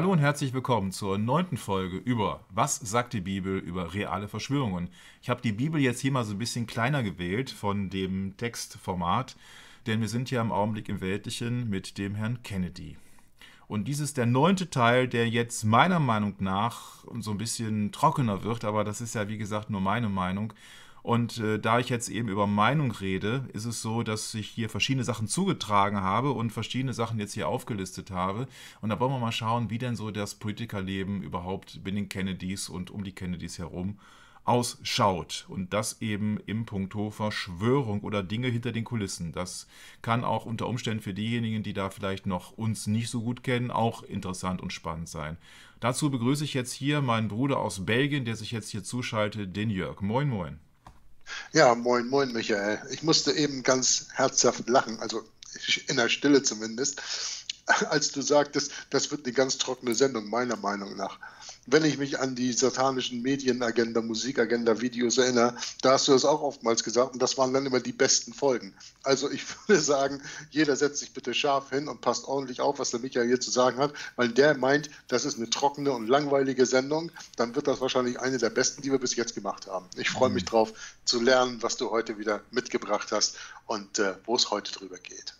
Hallo und herzlich willkommen zur neunten Folge über Was sagt die Bibel über reale Verschwörungen? Ich habe die Bibel jetzt hier mal so ein bisschen kleiner gewählt von dem Textformat, denn wir sind ja im Augenblick im Weltlichen mit dem Herrn Kennedy. Und dies ist der neunte Teil, der jetzt meiner Meinung nach so ein bisschen trockener wird, aber das ist ja wie gesagt nur meine Meinung. Und äh, da ich jetzt eben über Meinung rede, ist es so, dass ich hier verschiedene Sachen zugetragen habe und verschiedene Sachen jetzt hier aufgelistet habe. Und da wollen wir mal schauen, wie denn so das Politikerleben überhaupt bei den Kennedys und um die Kennedys herum ausschaut. Und das eben im Punkto Verschwörung oder Dinge hinter den Kulissen. Das kann auch unter Umständen für diejenigen, die da vielleicht noch uns nicht so gut kennen, auch interessant und spannend sein. Dazu begrüße ich jetzt hier meinen Bruder aus Belgien, der sich jetzt hier zuschalte, den Jörg. Moin, moin. Ja, moin, moin, Michael. Ich musste eben ganz herzhaft lachen, also in der Stille zumindest, als du sagtest, das wird eine ganz trockene Sendung, meiner Meinung nach wenn ich mich an die satanischen Medienagenda, Musikagenda, Videos erinnere, da hast du das auch oftmals gesagt und das waren dann immer die besten Folgen. Also ich würde sagen, jeder setzt sich bitte scharf hin und passt ordentlich auf, was der Michael hier zu sagen hat, weil der meint, das ist eine trockene und langweilige Sendung, dann wird das wahrscheinlich eine der besten, die wir bis jetzt gemacht haben. Ich freue mich mhm. drauf zu lernen, was du heute wieder mitgebracht hast und äh, wo es heute drüber geht.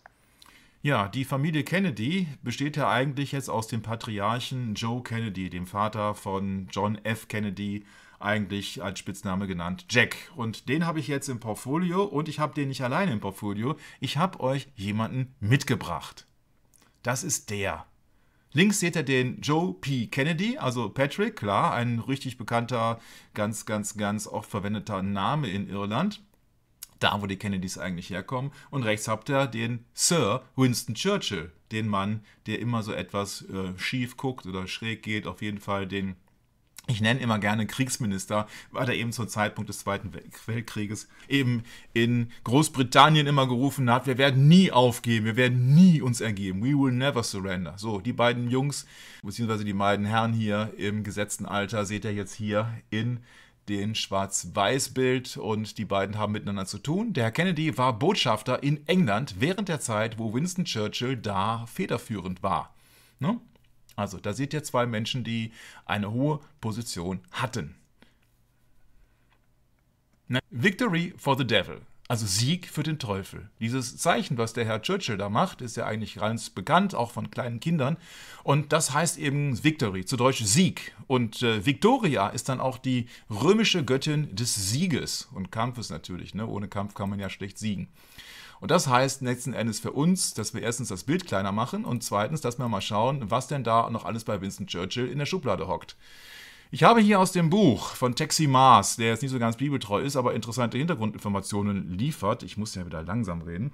Ja, die Familie Kennedy besteht ja eigentlich jetzt aus dem Patriarchen Joe Kennedy, dem Vater von John F. Kennedy, eigentlich als Spitzname genannt Jack. Und den habe ich jetzt im Portfolio und ich habe den nicht alleine im Portfolio. Ich habe euch jemanden mitgebracht. Das ist der. Links seht ihr den Joe P. Kennedy, also Patrick, klar, ein richtig bekannter, ganz, ganz, ganz oft verwendeter Name in Irland da wo die Kennedys eigentlich herkommen. Und rechts habt ihr den Sir Winston Churchill, den Mann, der immer so etwas äh, schief guckt oder schräg geht, auf jeden Fall den. Ich nenne immer gerne Kriegsminister, weil er eben zum Zeitpunkt des Zweiten Weltkrieges eben in Großbritannien immer gerufen hat, wir werden nie aufgeben, wir werden nie uns ergeben, we will never surrender. So, die beiden Jungs, beziehungsweise die beiden Herren hier im gesetzten Alter, seht ihr jetzt hier in den Schwarz-Weiß-Bild und die beiden haben miteinander zu tun. Der Herr Kennedy war Botschafter in England während der Zeit, wo Winston Churchill da federführend war. Ne? Also da seht ihr zwei Menschen, die eine hohe Position hatten. Victory for the Devil also Sieg für den Teufel. Dieses Zeichen, was der Herr Churchill da macht, ist ja eigentlich ganz bekannt, auch von kleinen Kindern. Und das heißt eben Victory, zu Deutsch Sieg. Und äh, Victoria ist dann auch die römische Göttin des Sieges und Kampfes natürlich. Ne? Ohne Kampf kann man ja schlecht siegen. Und das heißt letzten Endes für uns, dass wir erstens das Bild kleiner machen und zweitens, dass wir mal schauen, was denn da noch alles bei Winston Churchill in der Schublade hockt. Ich habe hier aus dem Buch von Taxi Mars, der jetzt nicht so ganz bibeltreu ist, aber interessante Hintergrundinformationen liefert, ich muss ja wieder langsam reden,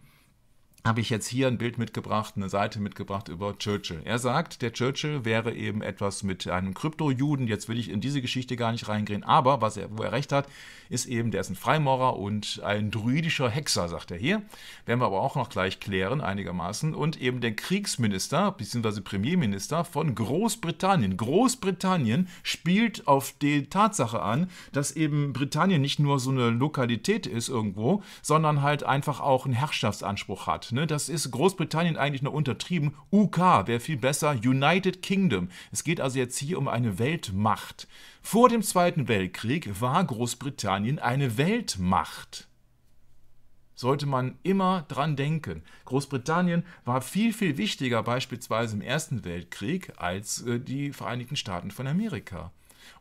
habe ich jetzt hier ein Bild mitgebracht, eine Seite mitgebracht über Churchill. Er sagt, der Churchill wäre eben etwas mit einem Kryptojuden, jetzt will ich in diese Geschichte gar nicht reingehen, aber was er, wo er recht hat, ist eben, der ist ein Freimaurer und ein druidischer Hexer, sagt er hier. Werden wir aber auch noch gleich klären, einigermaßen. Und eben der Kriegsminister bzw. Premierminister von Großbritannien. Großbritannien spielt auf die Tatsache an, dass eben Britannien nicht nur so eine Lokalität ist irgendwo, sondern halt einfach auch einen Herrschaftsanspruch hat. Ne? Das ist Großbritannien eigentlich nur untertrieben. UK wäre viel besser, United Kingdom. Es geht also jetzt hier um eine Weltmacht. Vor dem Zweiten Weltkrieg war Großbritannien eine Weltmacht. Sollte man immer dran denken. Großbritannien war viel, viel wichtiger beispielsweise im Ersten Weltkrieg als äh, die Vereinigten Staaten von Amerika.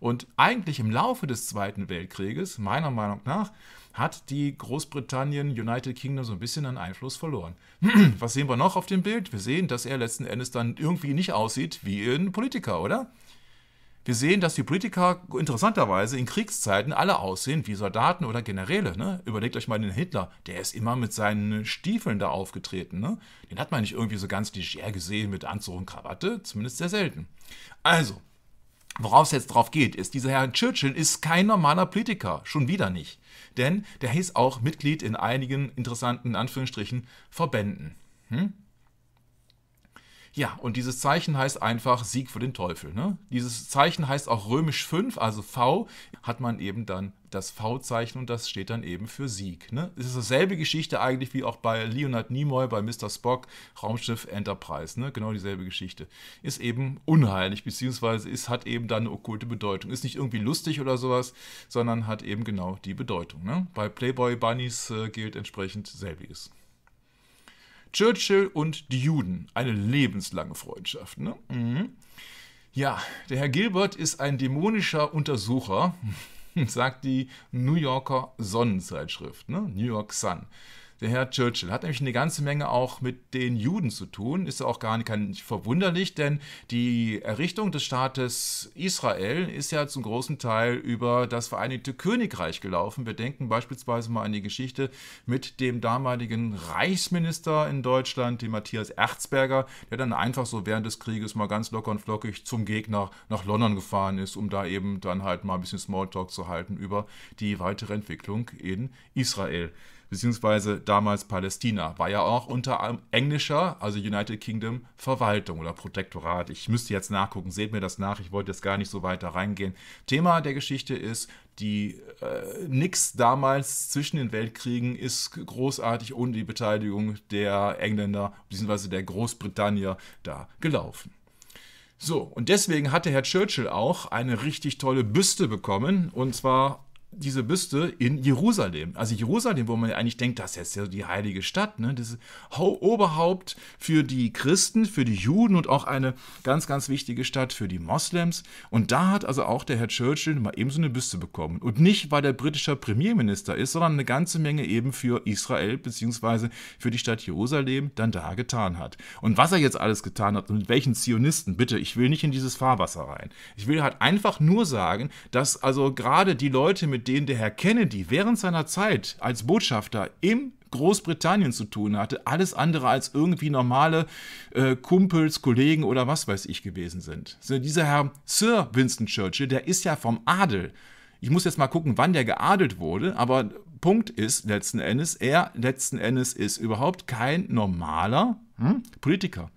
Und eigentlich im Laufe des Zweiten Weltkrieges, meiner Meinung nach, hat die Großbritannien United Kingdom so ein bisschen an Einfluss verloren. Was sehen wir noch auf dem Bild? Wir sehen, dass er letzten Endes dann irgendwie nicht aussieht wie ein Politiker, oder? Wir sehen, dass die Politiker interessanterweise in Kriegszeiten alle aussehen wie Soldaten oder Generäle. Ne? Überlegt euch mal den Hitler, der ist immer mit seinen Stiefeln da aufgetreten. Ne? Den hat man nicht irgendwie so ganz leger gesehen mit Anzug und Krawatte, zumindest sehr selten. Also, worauf es jetzt drauf geht, ist, dieser Herr Churchill ist kein normaler Politiker, schon wieder nicht. Denn der hieß auch Mitglied in einigen interessanten, Anführungsstrichen, Verbänden. Hm? Ja, und dieses Zeichen heißt einfach Sieg für den Teufel. Ne? Dieses Zeichen heißt auch römisch 5, also V, hat man eben dann das V-Zeichen und das steht dann eben für Sieg. Ne? Es ist dasselbe Geschichte eigentlich wie auch bei Leonard Nimoy, bei Mr. Spock, Raumschiff Enterprise. Ne? Genau dieselbe Geschichte. Ist eben unheilig, beziehungsweise ist, hat eben dann eine okkulte Bedeutung. Ist nicht irgendwie lustig oder sowas, sondern hat eben genau die Bedeutung. Ne? Bei Playboy Bunnies äh, gilt entsprechend selbiges. Churchill und die Juden. Eine lebenslange Freundschaft. Ne? Mhm. Ja, der Herr Gilbert ist ein dämonischer Untersucher, sagt die New Yorker Sonnenzeitschrift, ne? New York Sun der Herr Churchill. Hat nämlich eine ganze Menge auch mit den Juden zu tun. Ist auch gar nicht verwunderlich, denn die Errichtung des Staates Israel ist ja zum großen Teil über das Vereinigte Königreich gelaufen. Wir denken beispielsweise mal an die Geschichte mit dem damaligen Reichsminister in Deutschland, dem Matthias Erzberger, der dann einfach so während des Krieges mal ganz locker und flockig zum Gegner nach London gefahren ist, um da eben dann halt mal ein bisschen Smalltalk zu halten über die weitere Entwicklung in Israel beziehungsweise damals Palästina, war ja auch unter englischer, also United Kingdom, Verwaltung oder Protektorat. Ich müsste jetzt nachgucken, seht mir das nach, ich wollte jetzt gar nicht so weiter reingehen. Thema der Geschichte ist, die äh, Nix damals zwischen den Weltkriegen ist großartig ohne die Beteiligung der Engländer beziehungsweise der Großbritannier da gelaufen. So, und deswegen hatte Herr Churchill auch eine richtig tolle Büste bekommen, und zwar diese Büste in Jerusalem. Also Jerusalem, wo man eigentlich denkt, das ist ja die heilige Stadt, ne? das Oberhaupt für die Christen, für die Juden und auch eine ganz, ganz wichtige Stadt für die Moslems. Und da hat also auch der Herr Churchill mal eben so eine Büste bekommen. Und nicht, weil er britischer Premierminister ist, sondern eine ganze Menge eben für Israel bzw. für die Stadt Jerusalem dann da getan hat. Und was er jetzt alles getan hat und mit welchen Zionisten, bitte, ich will nicht in dieses Fahrwasser rein. Ich will halt einfach nur sagen, dass also gerade die Leute, mit denen der Herr Kennedy während seiner Zeit als Botschafter im Großbritannien zu tun hatte, alles andere als irgendwie normale äh, Kumpels, Kollegen oder was weiß ich gewesen sind. So, dieser Herr Sir Winston Churchill, der ist ja vom Adel. Ich muss jetzt mal gucken, wann der geadelt wurde, aber Punkt ist letzten Endes, er letzten Endes ist überhaupt kein normaler hm, Politiker.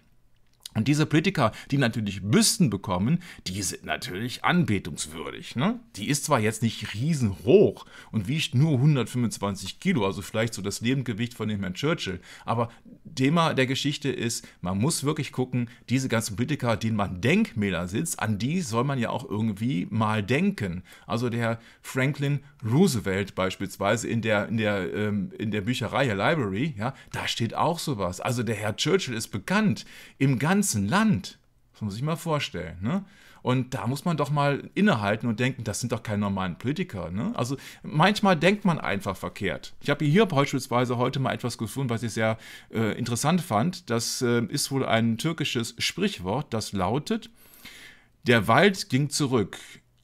Und diese Politiker, die natürlich Büsten bekommen, die sind natürlich anbetungswürdig. Ne? Die ist zwar jetzt nicht riesenhoch und wiegt nur 125 Kilo, also vielleicht so das Lebendgewicht von dem Herrn Churchill, aber Thema der Geschichte ist, man muss wirklich gucken, diese ganzen Politiker, denen man Denkmäler sitzt, an die soll man ja auch irgendwie mal denken. Also der Franklin Roosevelt beispielsweise in der, in der, ähm, in der Bücherei Library, ja, da steht auch sowas. Also der Herr Churchill ist bekannt im ganzen ganzen Land. Das muss ich mal vorstellen. Ne? Und da muss man doch mal innehalten und denken, das sind doch keine normalen Politiker. Ne? Also manchmal denkt man einfach verkehrt. Ich habe hier beispielsweise heute mal etwas gefunden, was ich sehr äh, interessant fand. Das äh, ist wohl ein türkisches Sprichwort, das lautet, der Wald ging zurück,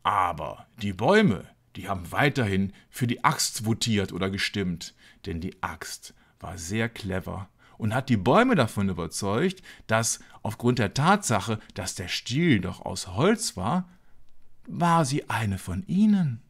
aber die Bäume, die haben weiterhin für die Axt votiert oder gestimmt. Denn die Axt war sehr clever und hat die Bäume davon überzeugt, dass Aufgrund der Tatsache, dass der Stiel doch aus Holz war, war sie eine von ihnen.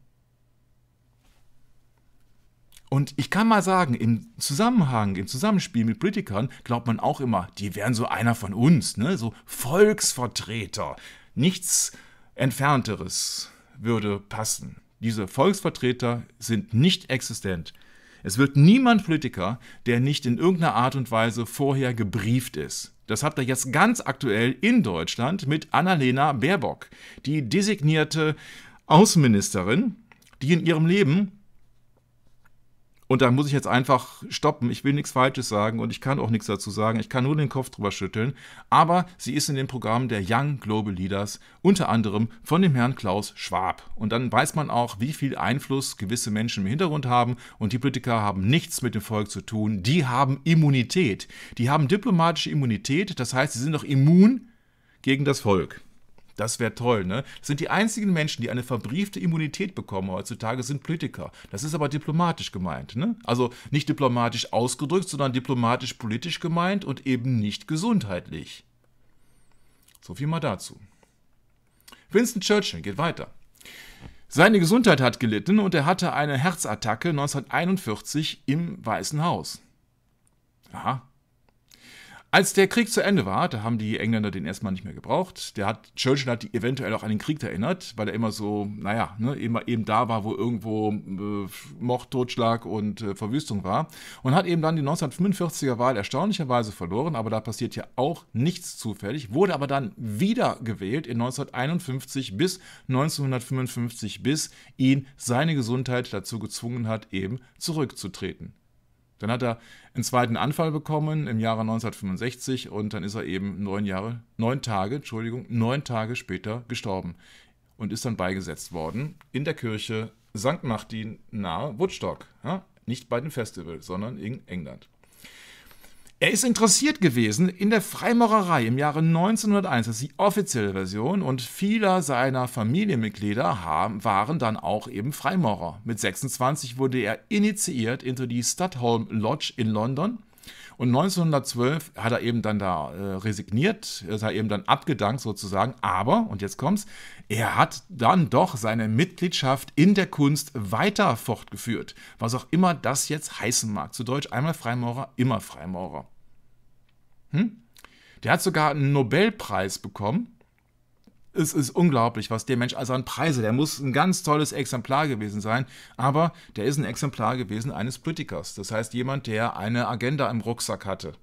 Und ich kann mal sagen, im Zusammenhang, im Zusammenspiel mit Politikern glaubt man auch immer, die wären so einer von uns, ne? so Volksvertreter. Nichts Entfernteres würde passen. Diese Volksvertreter sind nicht existent. Es wird niemand Politiker, der nicht in irgendeiner Art und Weise vorher gebrieft ist. Das habt ihr jetzt ganz aktuell in Deutschland mit Annalena Baerbock, die designierte Außenministerin, die in ihrem Leben und da muss ich jetzt einfach stoppen. Ich will nichts Falsches sagen und ich kann auch nichts dazu sagen. Ich kann nur den Kopf drüber schütteln. Aber sie ist in dem Programm der Young Global Leaders, unter anderem von dem Herrn Klaus Schwab. Und dann weiß man auch, wie viel Einfluss gewisse Menschen im Hintergrund haben. Und die Politiker haben nichts mit dem Volk zu tun. Die haben Immunität. Die haben diplomatische Immunität. Das heißt, sie sind noch immun gegen das Volk. Das wäre toll, ne? Das sind die einzigen Menschen, die eine verbriefte Immunität bekommen heutzutage, sind Politiker. Das ist aber diplomatisch gemeint, ne? Also nicht diplomatisch ausgedrückt, sondern diplomatisch-politisch gemeint und eben nicht gesundheitlich. So viel mal dazu. Winston Churchill geht weiter. Seine Gesundheit hat gelitten und er hatte eine Herzattacke 1941 im Weißen Haus. Aha, als der Krieg zu Ende war, da haben die Engländer den erstmal nicht mehr gebraucht. Der hat, Churchill hat die eventuell auch an den Krieg erinnert, weil er immer so, naja, ne, immer, eben da war, wo irgendwo äh, Mord, Totschlag und äh, Verwüstung war. Und hat eben dann die 1945er Wahl erstaunlicherweise verloren, aber da passiert ja auch nichts zufällig. Wurde aber dann wieder gewählt in 1951 bis 1955, bis ihn seine Gesundheit dazu gezwungen hat, eben zurückzutreten. Dann hat er einen zweiten Anfall bekommen im Jahre 1965 und dann ist er eben neun Jahre, neun Tage, Entschuldigung, neun Tage später gestorben und ist dann beigesetzt worden in der Kirche St. Martin nahe Woodstock. Ja? Nicht bei dem Festival, sondern in England. Er ist interessiert gewesen in der Freimaurerei im Jahre 1901, das ist die offizielle Version, und viele seiner Familienmitglieder haben, waren dann auch eben Freimaurer. Mit 26 wurde er initiiert in die Studholm Lodge in London. Und 1912 hat er eben dann da äh, resigniert, ist er eben dann abgedankt sozusagen. Aber, und jetzt kommt's, er hat dann doch seine Mitgliedschaft in der Kunst weiter fortgeführt. Was auch immer das jetzt heißen mag. Zu Deutsch einmal Freimaurer, immer Freimaurer. Hm? Der hat sogar einen Nobelpreis bekommen. Es ist unglaublich, was der Mensch, also an Preise, der muss ein ganz tolles Exemplar gewesen sein, aber der ist ein Exemplar gewesen eines Politikers. Das heißt, jemand, der eine Agenda im Rucksack hatte.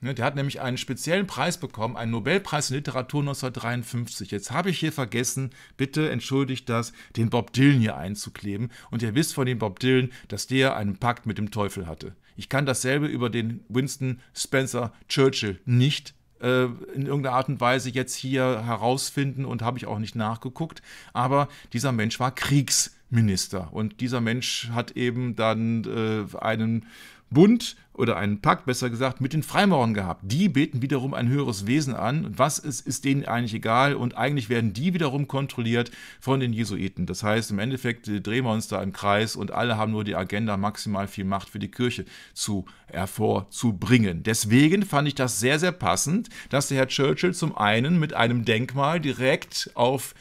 Ne, der hat nämlich einen speziellen Preis bekommen, einen Nobelpreis in Literatur 1953. Jetzt habe ich hier vergessen, bitte entschuldigt das, den Bob Dylan hier einzukleben. Und ihr wisst von dem Bob Dylan, dass der einen Pakt mit dem Teufel hatte. Ich kann dasselbe über den Winston Spencer Churchill nicht äh, in irgendeiner Art und Weise jetzt hier herausfinden und habe ich auch nicht nachgeguckt. Aber dieser Mensch war Kriegsminister und dieser Mensch hat eben dann äh, einen Bund oder einen Pakt, besser gesagt, mit den Freimaurern gehabt. Die beten wiederum ein höheres Wesen an. Was ist, ist denen eigentlich egal? Und eigentlich werden die wiederum kontrolliert von den Jesuiten. Das heißt, im Endeffekt äh, drehen wir uns da im Kreis und alle haben nur die Agenda, maximal viel Macht für die Kirche zu hervorzubringen. Deswegen fand ich das sehr, sehr passend, dass der Herr Churchill zum einen mit einem Denkmal direkt auf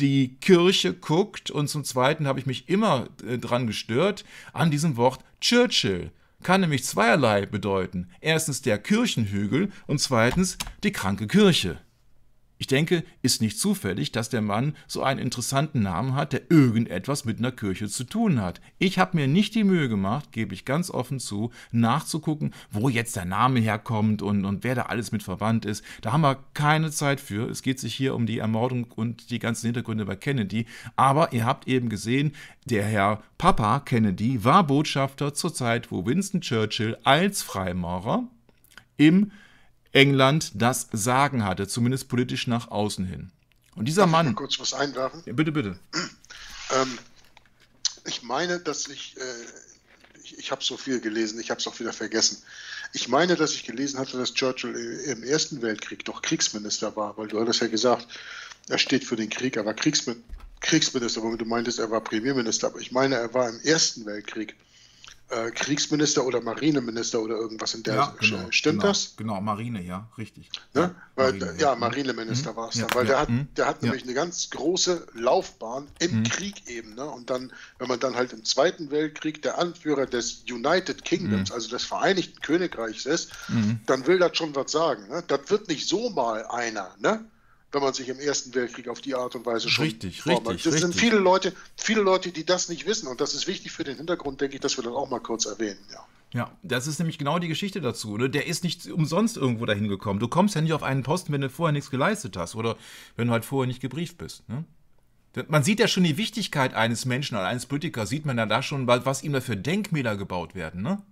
die Kirche guckt und zum Zweiten habe ich mich immer äh, dran gestört an diesem Wort Churchill kann nämlich zweierlei bedeuten. Erstens der Kirchenhügel und zweitens die kranke Kirche. Ich denke, ist nicht zufällig, dass der Mann so einen interessanten Namen hat, der irgendetwas mit einer Kirche zu tun hat. Ich habe mir nicht die Mühe gemacht, gebe ich ganz offen zu, nachzugucken, wo jetzt der Name herkommt und, und wer da alles mit verwandt ist. Da haben wir keine Zeit für. Es geht sich hier um die Ermordung und die ganzen Hintergründe bei Kennedy. Aber ihr habt eben gesehen, der Herr Papa Kennedy war Botschafter zur Zeit, wo Winston Churchill als Freimaurer im England das Sagen hatte, zumindest politisch nach außen hin. Und dieser Darf Mann. Ich mal kurz was einwerfen? Ja, bitte, bitte. Ähm, ich meine, dass ich. Äh, ich, ich habe so viel gelesen, ich habe es auch wieder vergessen. Ich meine, dass ich gelesen hatte, dass Churchill im Ersten Weltkrieg doch Kriegsminister war, weil du hattest ja gesagt, er steht für den Krieg, er war Kriegsminister, womit du meintest, er war Premierminister. Aber ich meine, er war im Ersten Weltkrieg äh, Kriegsminister oder Marineminister oder irgendwas in der ja, genau, Stimmt genau, das? Genau, Marine, ja, richtig. Ne? Weil, Marine, ja, Marineminister mhm. war es ja, dann, weil ja, der hat, mhm. der hat nämlich eine ganz große Laufbahn im mhm. Krieg eben. Ne? Und dann, wenn man dann halt im Zweiten Weltkrieg der Anführer des United Kingdoms, also des Vereinigten Königreichs ist, dann will das schon was sagen. Ne? Das wird nicht so mal einer, ne? wenn man sich im Ersten Weltkrieg auf die Art und Weise schon richtig, richtig, das richtig. sind viele Leute, viele Leute, die das nicht wissen und das ist wichtig für den Hintergrund, denke ich, dass wir dann auch mal kurz erwähnen. Ja. Ja, das ist nämlich genau die Geschichte dazu. Ne? Der ist nicht umsonst irgendwo dahin gekommen. Du kommst ja nicht auf einen Posten, wenn du vorher nichts geleistet hast oder wenn du halt vorher nicht gebrieft bist. Ne? Man sieht ja schon die Wichtigkeit eines Menschen oder eines Politikers, sieht man ja da schon, was ihm da für Denkmäler gebaut werden. Ne?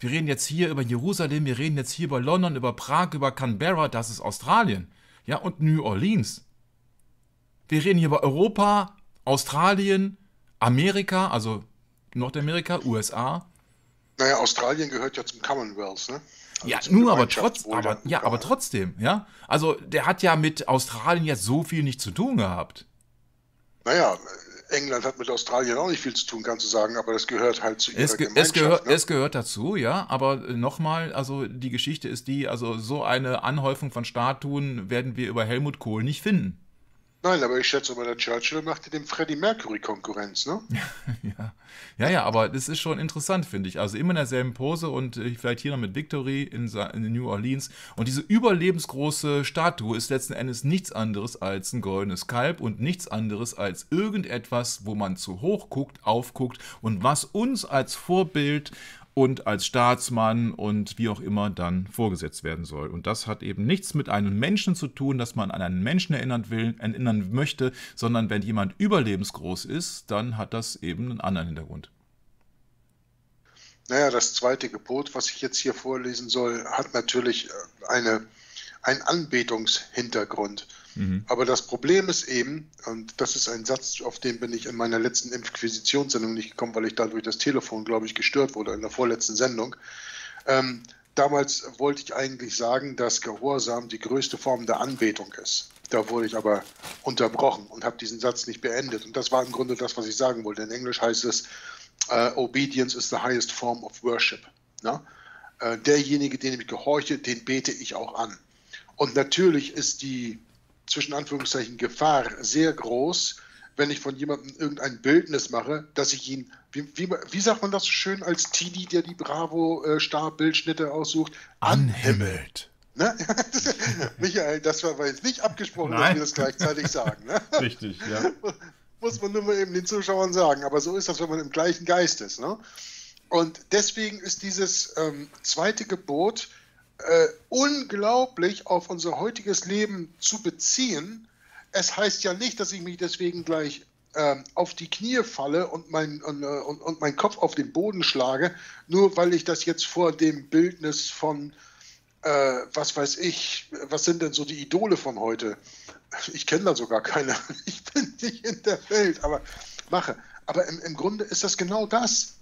Wir reden jetzt hier über Jerusalem, wir reden jetzt hier über London, über Prag, über Canberra, das ist Australien ja, und New Orleans. Wir reden hier über Europa, Australien, Amerika, also Nordamerika, USA. Naja, Australien gehört ja zum Commonwealth, ne? Also ja, nur aber, trotz, aber, ja, aber trotzdem, ja. Also der hat ja mit Australien ja so viel nicht zu tun gehabt. Naja, England hat mit Australien auch nicht viel zu tun, kannst du sagen, aber das gehört halt zu ihrer es Gemeinschaft. Es, gehör ne? es gehört dazu, ja, aber äh, nochmal, also die Geschichte ist die, also so eine Anhäufung von Statuen werden wir über Helmut Kohl nicht finden. Nein, aber ich schätze mal, der Churchill machte dem Freddie Mercury Konkurrenz, ne? ja. ja, ja, aber das ist schon interessant, finde ich. Also immer in derselben Pose und äh, vielleicht hier noch mit Victory in, in New Orleans. Und diese überlebensgroße Statue ist letzten Endes nichts anderes als ein goldenes Kalb und nichts anderes als irgendetwas, wo man zu hoch guckt, aufguckt und was uns als Vorbild und als Staatsmann und wie auch immer dann vorgesetzt werden soll. Und das hat eben nichts mit einem Menschen zu tun, dass man an einen Menschen erinnern will, erinnern möchte, sondern wenn jemand überlebensgroß ist, dann hat das eben einen anderen Hintergrund. Naja, das zweite Gebot, was ich jetzt hier vorlesen soll, hat natürlich äh, eine, einen Anbetungshintergrund. Mhm. Aber das Problem ist eben, und das ist ein Satz, auf den bin ich in meiner letzten Inquisitionssendung nicht gekommen, weil ich dadurch das Telefon, glaube ich, gestört wurde in der vorletzten Sendung. Ähm, damals wollte ich eigentlich sagen, dass Gehorsam die größte Form der Anbetung ist. Da wurde ich aber unterbrochen und habe diesen Satz nicht beendet. Und das war im Grunde das, was ich sagen wollte. In Englisch heißt es, uh, Obedience is the highest form of worship. Ne? Uh, derjenige, dem ich gehorche, den bete ich auch an. Und natürlich ist die zwischen Anführungszeichen Gefahr sehr groß, wenn ich von jemandem irgendein Bildnis mache, dass ich ihn, wie, wie, wie sagt man das so schön als Teenie, der die Bravo-Star-Bildschnitte äh, aussucht, anhimmelt. Ne? Michael, das war jetzt nicht abgesprochen, Nein. dass wir das gleichzeitig sagen. Ne? Richtig, ja. Muss man nur mal eben den Zuschauern sagen. Aber so ist das, wenn man im gleichen Geist ist. Ne? Und deswegen ist dieses ähm, zweite Gebot äh, unglaublich auf unser heutiges Leben zu beziehen. Es heißt ja nicht, dass ich mich deswegen gleich äh, auf die Knie falle und, mein, und, äh, und, und meinen Kopf auf den Boden schlage, nur weil ich das jetzt vor dem Bildnis von, äh, was weiß ich, was sind denn so die Idole von heute? Ich kenne da sogar keine, ich bin nicht in der Welt, aber mache. Aber im, im Grunde ist das genau das.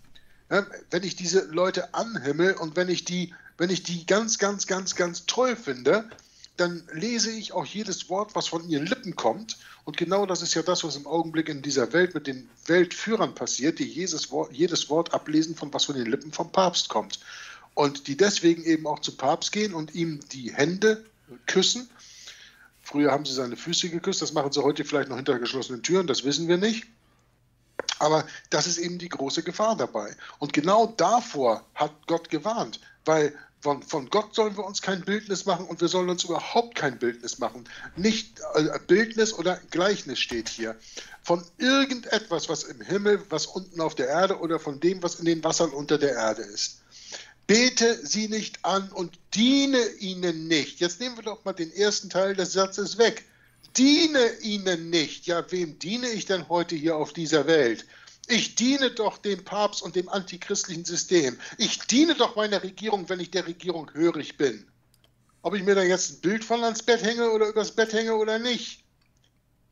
Ja, wenn ich diese Leute anhimmel und wenn ich die wenn ich die ganz, ganz, ganz, ganz toll finde, dann lese ich auch jedes Wort, was von ihren Lippen kommt. Und genau das ist ja das, was im Augenblick in dieser Welt mit den Weltführern passiert, die jedes Wort, jedes Wort ablesen, von was von den Lippen vom Papst kommt. Und die deswegen eben auch zum Papst gehen und ihm die Hände küssen. Früher haben sie seine Füße geküsst, das machen sie heute vielleicht noch hinter geschlossenen Türen, das wissen wir nicht. Aber das ist eben die große Gefahr dabei. Und genau davor hat Gott gewarnt, weil von, von Gott sollen wir uns kein Bildnis machen und wir sollen uns überhaupt kein Bildnis machen. Nicht äh, Bildnis oder Gleichnis steht hier. Von irgendetwas, was im Himmel, was unten auf der Erde oder von dem, was in den Wassern unter der Erde ist. Bete sie nicht an und diene ihnen nicht. Jetzt nehmen wir doch mal den ersten Teil des Satzes weg. Diene ihnen nicht. Ja, wem diene ich denn heute hier auf dieser Welt? Ich diene doch dem Papst und dem antichristlichen System. Ich diene doch meiner Regierung, wenn ich der Regierung hörig bin. Ob ich mir da jetzt ein Bild von ans Bett hänge oder übers Bett hänge oder nicht.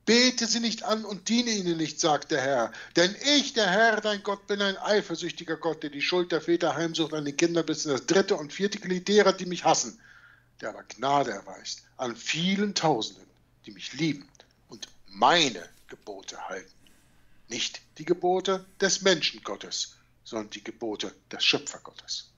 Bete sie nicht an und diene ihnen nicht, sagt der Herr. Denn ich, der Herr, dein Gott, bin ein eifersüchtiger Gott, der die Schuld der Väter heimsucht an den Kindern bis in das dritte und vierte Glied derer, die mich hassen, der aber Gnade erweist an vielen Tausenden, die mich lieben und meine Gebote halten. Nicht die Gebote des Menschengottes, sondern die Gebote des Schöpfergottes.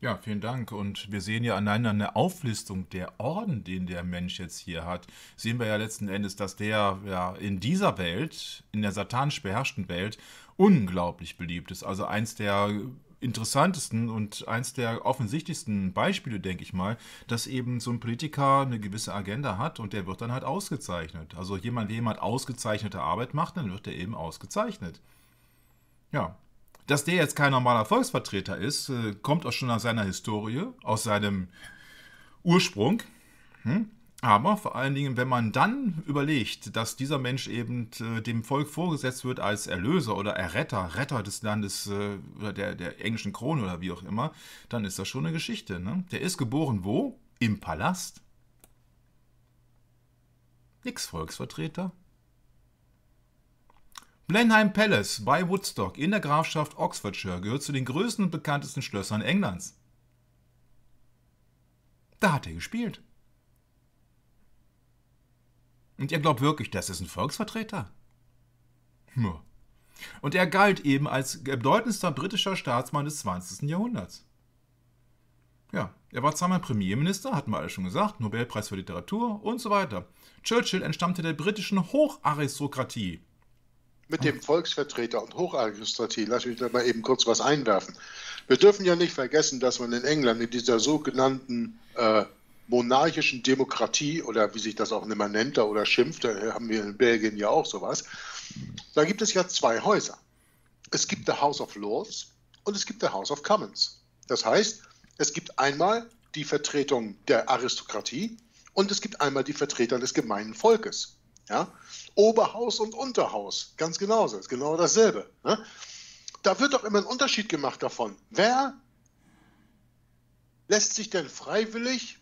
Ja, vielen Dank. Und wir sehen ja aneinander eine Auflistung der Orden, den der Mensch jetzt hier hat. Sehen wir ja letzten Endes, dass der ja, in dieser Welt, in der satanisch beherrschten Welt, unglaublich beliebt ist. Also eins der interessantesten und eins der offensichtlichsten Beispiele, denke ich mal, dass eben so ein Politiker eine gewisse Agenda hat und der wird dann halt ausgezeichnet. Also jemand, der jemand halt ausgezeichnete Arbeit macht, dann wird der eben ausgezeichnet. Ja. Dass der jetzt kein normaler Volksvertreter ist, äh, kommt auch schon aus seiner Historie, aus seinem Ursprung. Hm? Aber vor allen Dingen, wenn man dann überlegt, dass dieser Mensch eben äh, dem Volk vorgesetzt wird als Erlöser oder Erretter, Retter des Landes äh, oder der, der englischen Krone oder wie auch immer, dann ist das schon eine Geschichte. Ne? Der ist geboren wo? Im Palast. Nix Volksvertreter. Blenheim Palace bei Woodstock in der Grafschaft Oxfordshire gehört zu den größten und bekanntesten Schlössern Englands. Da hat er gespielt. Und ihr glaubt wirklich, das ist ein Volksvertreter? Nur. Und er galt eben als bedeutendster britischer Staatsmann des 20. Jahrhunderts. Ja, er war zweimal Premierminister, hatten wir alle schon gesagt, Nobelpreis für Literatur und so weiter. Churchill entstammte der britischen Hocharistokratie. Mit dem Volksvertreter und Hocharistokratie, lass mich da mal eben kurz was einwerfen. Wir dürfen ja nicht vergessen, dass man in England in dieser sogenannten äh, monarchischen Demokratie oder wie sich das auch immer nennt oder schimpft, da haben wir in Belgien ja auch sowas, da gibt es ja zwei Häuser. Es gibt der House of Lords und es gibt der House of Commons. Das heißt, es gibt einmal die Vertretung der Aristokratie und es gibt einmal die Vertreter des gemeinen Volkes. Ja? Oberhaus und Unterhaus, ganz genauso, ist genau dasselbe. Ne? Da wird doch immer ein Unterschied gemacht davon. Wer lässt sich denn freiwillig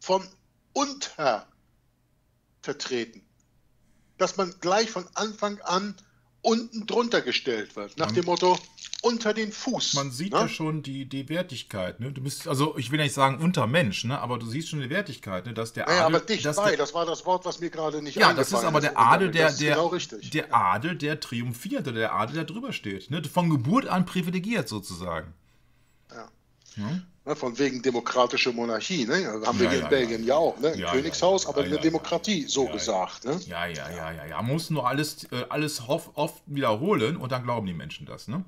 vom Unter vertreten. Dass man gleich von Anfang an unten drunter gestellt wird. Nach man, dem Motto unter den Fuß. Man sieht ne? ja schon die, die Wertigkeit. Ne? Du bist, also ich will nicht sagen unter Mensch, ne? aber du siehst schon die Wertigkeit, ne? dass der naja, Adel. aber dicht bei, der, das war das Wort, was mir gerade nicht Ja, das ist aber der Adel, der, der, genau der Adel, der triumphiert oder der Adel, der drüber steht. Ne? Von Geburt an privilegiert sozusagen. Ja. Hm? Ne, von wegen demokratische Monarchie. Ne? Also haben ja, wir hier ja, in Belgien ja, auch. Ne? Ein Königshaus, aber eine Demokratie, so gesagt. Ne? Ja, ja, ja, ja, ja. Muss nur alles, äh, alles oft wiederholen und dann glauben die Menschen das. Ne?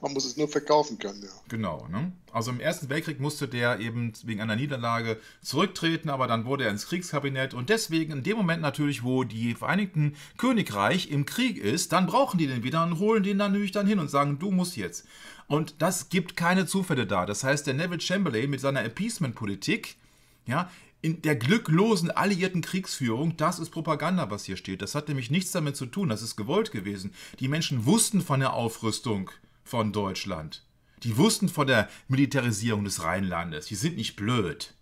Man muss es nur verkaufen können, ja. Genau, ne? Also im Ersten Weltkrieg musste der eben wegen einer Niederlage zurücktreten, aber dann wurde er ins Kriegskabinett und deswegen in dem Moment natürlich, wo die Vereinigten Königreich im Krieg ist, dann brauchen die den wieder und holen den dann natürlich dann hin und sagen, du musst jetzt. Und das gibt keine Zufälle da. Das heißt, der Neville Chamberlain mit seiner Appeasement-Politik, ja, in der glücklosen alliierten Kriegsführung, das ist Propaganda, was hier steht. Das hat nämlich nichts damit zu tun, das ist gewollt gewesen. Die Menschen wussten von der Aufrüstung von Deutschland. Die wussten von der Militarisierung des Rheinlandes. Die sind nicht blöd.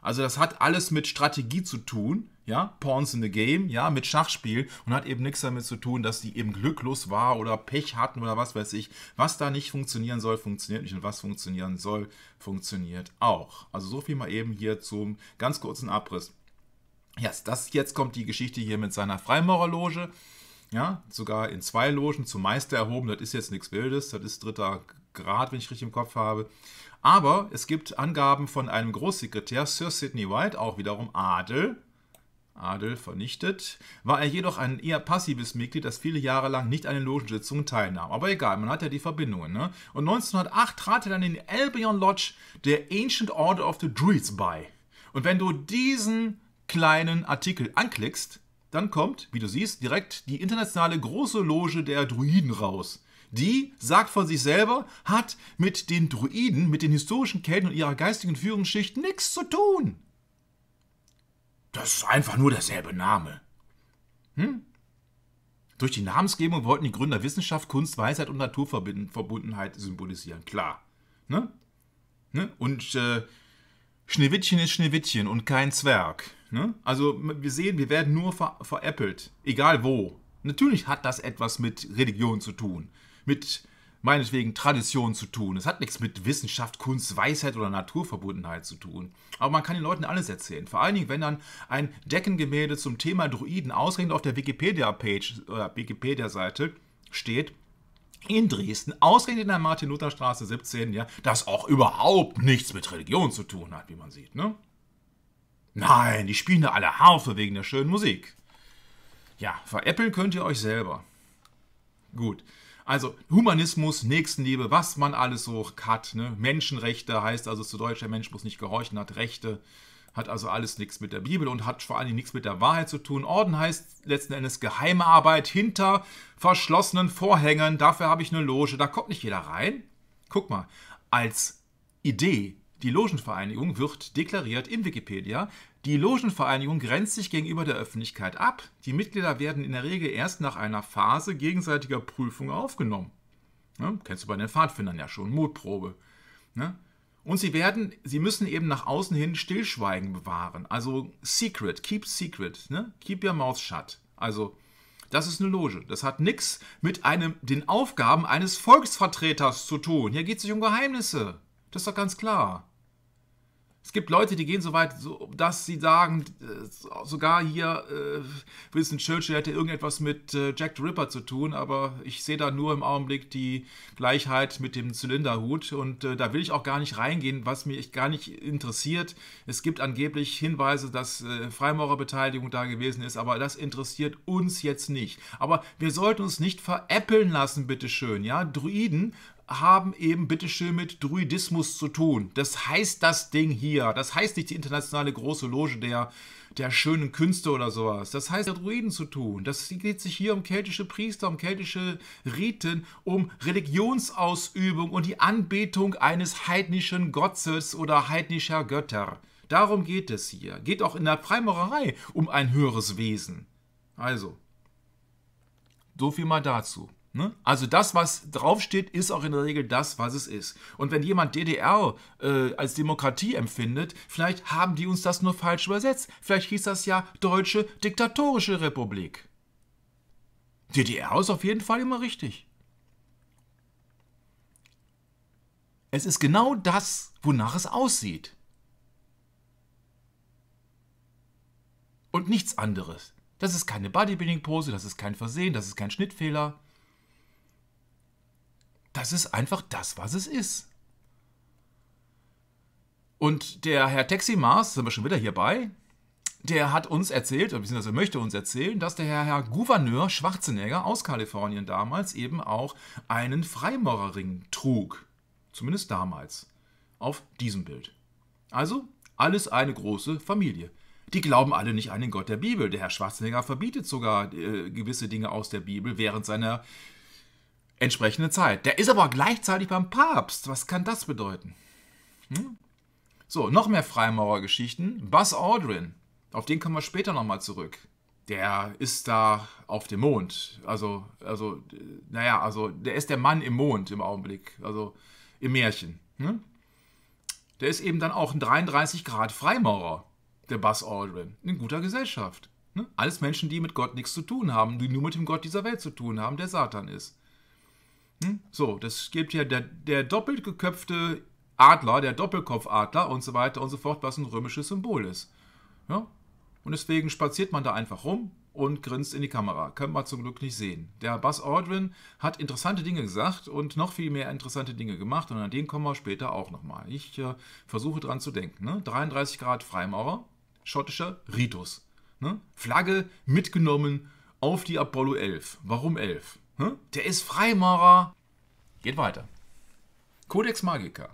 Also das hat alles mit Strategie zu tun ja, Pawns in the Game, ja, mit Schachspiel und hat eben nichts damit zu tun, dass die eben glücklos war oder Pech hatten oder was weiß ich. Was da nicht funktionieren soll, funktioniert nicht und was funktionieren soll, funktioniert auch. Also so viel mal eben hier zum ganz kurzen Abriss. Yes, das, jetzt kommt die Geschichte hier mit seiner Freimaurerloge. Ja, sogar in zwei Logen zum Meister erhoben. Das ist jetzt nichts Wildes. Das ist dritter Grad, wenn ich richtig im Kopf habe. Aber es gibt Angaben von einem Großsekretär, Sir Sidney White, auch wiederum Adel, Adel vernichtet, war er jedoch ein eher passives Mitglied, das viele Jahre lang nicht an den Logensitzungen teilnahm. Aber egal, man hat ja die Verbindungen. Ne? Und 1908 trat er dann in Albion Lodge der Ancient Order of the Druids bei. Und wenn du diesen kleinen Artikel anklickst, dann kommt, wie du siehst, direkt die internationale große Loge der Druiden raus. Die sagt von sich selber, hat mit den Druiden, mit den historischen Kelten und ihrer geistigen Führungsschicht nichts zu tun. Das ist einfach nur derselbe Name. Hm? Durch die Namensgebung wollten die Gründer Wissenschaft, Kunst, Weisheit und Naturverbundenheit symbolisieren. Klar. Ne? Ne? Und äh, Schneewittchen ist Schneewittchen und kein Zwerg. Ne? Also wir sehen, wir werden nur ver veräppelt. Egal wo. Natürlich hat das etwas mit Religion zu tun. Mit meinetwegen Tradition zu tun. Es hat nichts mit Wissenschaft, Kunst, Weisheit oder Naturverbundenheit zu tun. Aber man kann den Leuten alles erzählen. Vor allen Dingen, wenn dann ein Deckengemälde zum Thema Druiden ausgerechnet auf der Wikipedia-Page oder äh, Wikipedia-Seite steht, in Dresden, ausgerechnet in der Martin-Luther-Straße 17, ja, das auch überhaupt nichts mit Religion zu tun hat, wie man sieht, ne? Nein, die spielen da alle Harfe wegen der schönen Musik. Ja, veräppeln könnt ihr euch selber. Gut. Also Humanismus, Nächstenliebe, was man alles so hat. Ne? Menschenrechte heißt also zu Deutsch, der Mensch muss nicht gehorchen, hat Rechte, hat also alles nichts mit der Bibel und hat vor allem nichts mit der Wahrheit zu tun. Orden heißt letzten Endes geheime Arbeit hinter verschlossenen Vorhängen. Dafür habe ich eine Loge, da kommt nicht jeder rein. Guck mal, als Idee die Logenvereinigung wird deklariert in Wikipedia, die Logenvereinigung grenzt sich gegenüber der Öffentlichkeit ab. Die Mitglieder werden in der Regel erst nach einer Phase gegenseitiger Prüfung aufgenommen. Ne? Kennst du bei den Pfadfindern ja schon, Mutprobe. Ne? Und sie werden, sie müssen eben nach außen hin Stillschweigen bewahren. Also Secret, keep secret, ne? keep your mouth shut. Also das ist eine Loge. Das hat nichts mit einem, den Aufgaben eines Volksvertreters zu tun. Hier geht es nicht um Geheimnisse. Das ist doch ganz klar. Es gibt Leute, die gehen so weit, so, dass sie sagen, äh, sogar hier äh, Winston Churchill hätte irgendetwas mit äh, Jack the Ripper zu tun, aber ich sehe da nur im Augenblick die Gleichheit mit dem Zylinderhut und äh, da will ich auch gar nicht reingehen, was mich gar nicht interessiert. Es gibt angeblich Hinweise, dass äh, Freimaurerbeteiligung da gewesen ist, aber das interessiert uns jetzt nicht. Aber wir sollten uns nicht veräppeln lassen, bitteschön. Ja, Druiden haben eben bitteschön mit Druidismus zu tun. Das heißt das Ding hier. Das heißt nicht die internationale große Loge der, der schönen Künste oder sowas. Das heißt, mit Druiden zu tun. Das geht sich hier um keltische Priester, um keltische Riten, um Religionsausübung und die Anbetung eines heidnischen Gottes oder heidnischer Götter. Darum geht es hier. Geht auch in der Freimaurerei um ein höheres Wesen. Also, so viel mal dazu. Ne? Also das, was draufsteht, ist auch in der Regel das, was es ist. Und wenn jemand DDR äh, als Demokratie empfindet, vielleicht haben die uns das nur falsch übersetzt. Vielleicht hieß das ja Deutsche Diktatorische Republik. DDR ist auf jeden Fall immer richtig. Es ist genau das, wonach es aussieht. Und nichts anderes. Das ist keine Bodybuilding-Pose, das ist kein Versehen, das ist kein Schnittfehler. Das ist einfach das, was es ist. Und der Herr Taxi Mars, sind wir schon wieder hierbei, der hat uns erzählt, oder beziehungsweise möchte uns erzählen, dass der Herr, Gouverneur Schwarzenegger aus Kalifornien damals eben auch einen Freimaurerring trug. Zumindest damals. Auf diesem Bild. Also, alles eine große Familie. Die glauben alle nicht an den Gott der Bibel. Der Herr Schwarzenegger verbietet sogar äh, gewisse Dinge aus der Bibel während seiner entsprechende Zeit. Der ist aber gleichzeitig beim Papst. Was kann das bedeuten? Hm? So, noch mehr Freimaurergeschichten. Buzz Aldrin, auf den kommen wir später nochmal zurück. Der ist da auf dem Mond. Also, also, naja, also, der ist der Mann im Mond im Augenblick. Also, im Märchen. Hm? Der ist eben dann auch ein 33 Grad Freimaurer, der Buzz Aldrin. In guter Gesellschaft. Hm? Alles Menschen, die mit Gott nichts zu tun haben, die nur mit dem Gott dieser Welt zu tun haben, der Satan ist. Hm? So, das gibt ja der, der doppelt geköpfte Adler, der Doppelkopfadler und so weiter und so fort, was ein römisches Symbol ist. Ja? Und deswegen spaziert man da einfach rum und grinst in die Kamera. Könnte man zum Glück nicht sehen. Der Buzz Aldrin hat interessante Dinge gesagt und noch viel mehr interessante Dinge gemacht und an den kommen wir später auch nochmal. Ich äh, versuche dran zu denken. Ne? 33 Grad Freimaurer, schottischer Ritus. Ne? Flagge mitgenommen auf die Apollo 11. Warum 11? Hm? Der ist Freimaurer. Geht weiter. Codex Magica.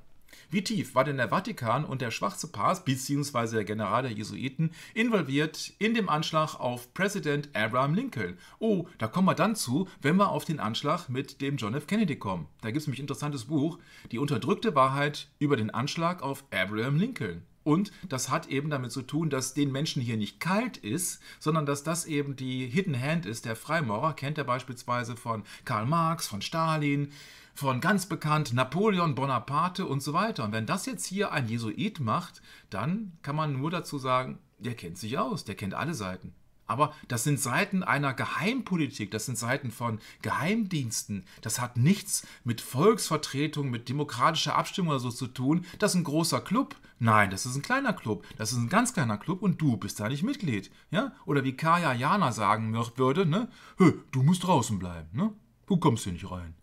Wie tief war denn der Vatikan und der Schwarze Pass bzw. der General der Jesuiten involviert in dem Anschlag auf Präsident Abraham Lincoln? Oh, da kommen wir dann zu, wenn wir auf den Anschlag mit dem John F. Kennedy kommen. Da gibt es nämlich ein interessantes Buch, Die unterdrückte Wahrheit über den Anschlag auf Abraham Lincoln. Und das hat eben damit zu tun, dass den Menschen hier nicht kalt ist, sondern dass das eben die Hidden Hand ist, der Freimaurer, kennt er beispielsweise von Karl Marx, von Stalin, von ganz bekannt Napoleon Bonaparte und so weiter. Und wenn das jetzt hier ein Jesuit macht, dann kann man nur dazu sagen, der kennt sich aus, der kennt alle Seiten. Aber das sind Seiten einer Geheimpolitik, das sind Seiten von Geheimdiensten. Das hat nichts mit Volksvertretung, mit demokratischer Abstimmung oder so zu tun. Das ist ein großer Club. Nein, das ist ein kleiner Club. Das ist ein ganz kleiner Club und du bist da nicht Mitglied. Ja? Oder wie Kaya Jana sagen würde, ne? du musst draußen bleiben, ne? Du kommst hier nicht rein.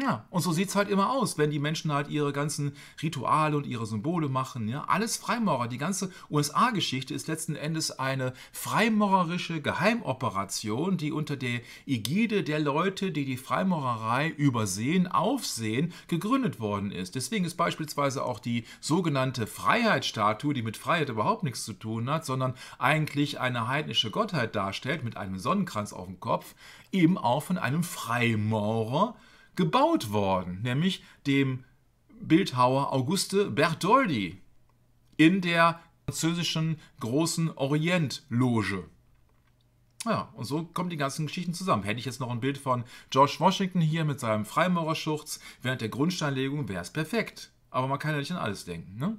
Ja, und so sieht es halt immer aus, wenn die Menschen halt ihre ganzen Rituale und ihre Symbole machen. Ja? Alles Freimaurer. Die ganze USA-Geschichte ist letzten Endes eine freimaurerische Geheimoperation, die unter der Ägide der Leute, die die Freimaurerei übersehen, aufsehen, gegründet worden ist. Deswegen ist beispielsweise auch die sogenannte Freiheitsstatue, die mit Freiheit überhaupt nichts zu tun hat, sondern eigentlich eine heidnische Gottheit darstellt, mit einem Sonnenkranz auf dem Kopf, eben auch von einem Freimaurer gebaut worden, nämlich dem Bildhauer Auguste Bertoldi in der französischen großen Orientloge. Ja, und so kommen die ganzen Geschichten zusammen. Hätte ich jetzt noch ein Bild von George Washington hier mit seinem Freimaurerschurz während der Grundsteinlegung, wäre es perfekt. Aber man kann ja nicht an alles denken. Ne?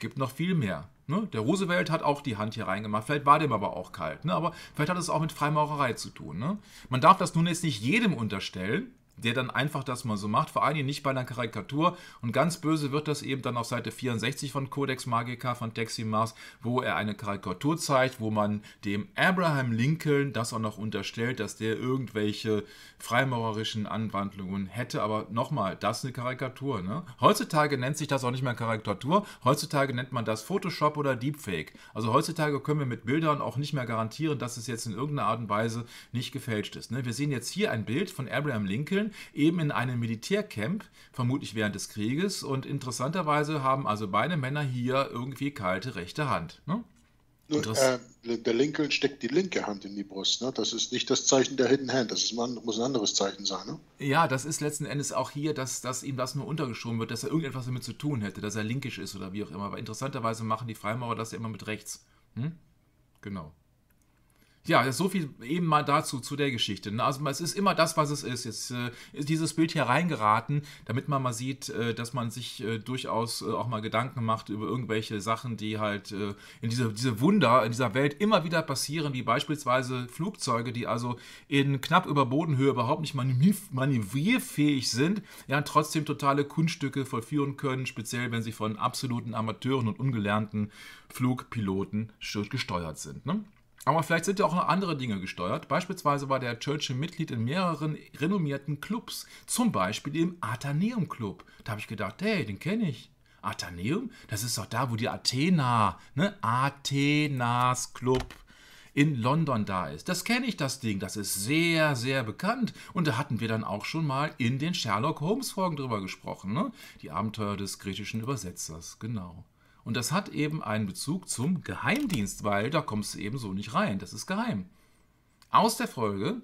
Gibt noch viel mehr. Ne? Der Roosevelt hat auch die Hand hier reingemacht. Vielleicht war dem aber auch kalt. Ne? Aber vielleicht hat es auch mit Freimaurerei zu tun. Ne? Man darf das nun jetzt nicht jedem unterstellen der dann einfach das mal so macht. Vor allem nicht bei einer Karikatur. Und ganz böse wird das eben dann auf Seite 64 von Codex Magica von Dexy Mars, wo er eine Karikatur zeigt, wo man dem Abraham Lincoln das auch noch unterstellt, dass der irgendwelche freimaurerischen Anwandlungen hätte. Aber nochmal, das ist eine Karikatur. Ne? Heutzutage nennt sich das auch nicht mehr Karikatur. Heutzutage nennt man das Photoshop oder Deepfake. Also heutzutage können wir mit Bildern auch nicht mehr garantieren, dass es jetzt in irgendeiner Art und Weise nicht gefälscht ist. Ne? Wir sehen jetzt hier ein Bild von Abraham Lincoln spielen, eben in einem Militärcamp, vermutlich während des Krieges. Und interessanterweise haben also beide Männer hier irgendwie kalte rechte Hand. Ne? Nun, äh, der Lincoln steckt die linke Hand in die Brust. Ne? Das ist nicht das Zeichen der Hidden Hand. Das ein, muss ein anderes Zeichen sein. Ne? Ja, das ist letzten Endes auch hier, dass, dass, ihm das nur untergeschoben wird, dass er irgendetwas damit zu tun hätte, dass er linkisch ist oder wie auch immer. Aber interessanterweise machen die Freimaurer das ja immer mit rechts. Hm? Genau ja, so viel eben mal dazu, zu der Geschichte. Ne? Also es ist immer das, was es ist. Jetzt äh, ist dieses Bild hier reingeraten, damit man mal sieht, äh, dass man sich äh, durchaus äh, auch mal Gedanken macht über irgendwelche Sachen, die halt äh, in diese, diese Wunder in dieser Welt immer wieder passieren, wie beispielsweise Flugzeuge, die also in knapp über Bodenhöhe überhaupt nicht manövrierfähig sind, ja, trotzdem totale Kunststücke vollführen können, speziell wenn sie von absoluten Amateuren und ungelernten Flugpiloten gesteuert sind. Ne? Aber vielleicht sind ja auch noch andere Dinge gesteuert. Beispielsweise war der Churchill Mitglied in mehreren renommierten Clubs, zum Beispiel im Atheneum Club. Da habe ich gedacht, hey, den kenne ich. Atheneum? Das ist doch da, wo die Athena, ne? Athenas Club in London da ist. Das kenne ich, das Ding. Das ist sehr, sehr bekannt. Und da hatten wir dann auch schon mal in den Sherlock Holmes-Folgen drüber gesprochen. Ne? Die Abenteuer des griechischen Übersetzers, genau. Und das hat eben einen Bezug zum Geheimdienst, weil da kommst du eben so nicht rein. Das ist geheim. Aus der Folge,